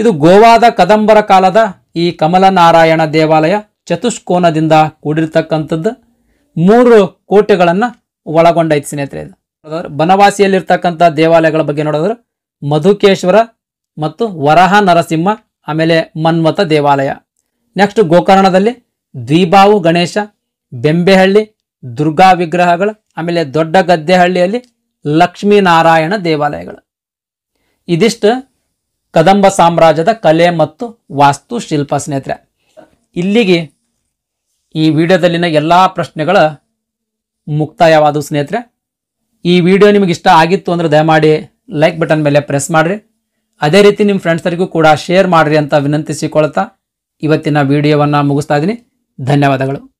ಇದು ಗೋವಾದ ಕದಂಬರ ಕಾಲದ ಈ ಕಮಲನಾರಾಯಣ ದೇವಾಲಯ ಚತುಷ್ಕೋನದಿಂದ ಕೂಡಿರ್ತಕ್ಕಂಥದ್ದು ಮೂರು ಕೋಟೆಗಳನ್ನು ಒಳಗೊಂಡೈತೆ ಸ್ನೇಹಿತರೆ ಇದು ಬನವಾಸಿಯಲ್ಲಿರ್ತಕ್ಕಂಥ ದೇವಾಲಯಗಳ ಬಗ್ಗೆ ನೋಡಿದ್ರೆ ಮಧುಕೇಶ್ವರ ಮತ್ತು ವರಹ ನರಸಿಂಹ ಆಮೇಲೆ ಮನ್ಮಥ ದೇವಾಲಯ ನೆಕ್ಸ್ಟ್ ಗೋಕರ್ಣದಲ್ಲಿ ದ್ವಿಬಾವು ಗಣೇಶ ಬೆಂಬೆಹಳ್ಳಿ ದುರ್ಗಾ ವಿಗ್ರಹಗಳು ಆಮೇಲೆ ದೊಡ್ಡ ಗದ್ದೆಹಳ್ಳಿಯಲ್ಲಿ ಲಕ್ಷ್ಮೀನಾರಾಯಣ ದೇವಾಲಯಗಳು ಇದಿಷ್ಟು ಕದಂಬ ಸಾಮ್ರಾಜ್ಯದ ಕಲೆ ಮತ್ತು ವಾಸ್ತುಶಿಲ್ಪ ಸ್ನೇಹಿತರೆ ಇಲ್ಲಿಗೆ ಈ ವಿಡಿಯೋದಲ್ಲಿನ ಎಲ್ಲ ಪ್ರಶ್ನೆಗಳ ಮುಕ್ತಾಯವಾದವು ಸ್ನೇಹಿತರೆ ಈ ವಿಡಿಯೋ ನಿಮಗೆ ಇಷ್ಟ ಆಗಿತ್ತು ಅಂದರೆ ದಯಮಾಡಿ ಲೈಕ್ ಬಟನ್ ಮೇಲೆ ಪ್ರೆಸ್ ಮಾಡಿರಿ ಅದೇ ರೀತಿ ನಿಮ್ಮ ಫ್ರೆಂಡ್ಸರಿಗೂ ಕೂಡ ಶೇರ್ ಮಾಡಿರಿ ಅಂತ ವಿನಂತಿಸಿಕೊಳ್ತಾ ಇವತ್ತಿನ ವಿಡಿಯೋವನ್ನು ಮುಗಿಸ್ತಾ ಇದ್ದೀನಿ ಧನ್ಯವಾದಗಳು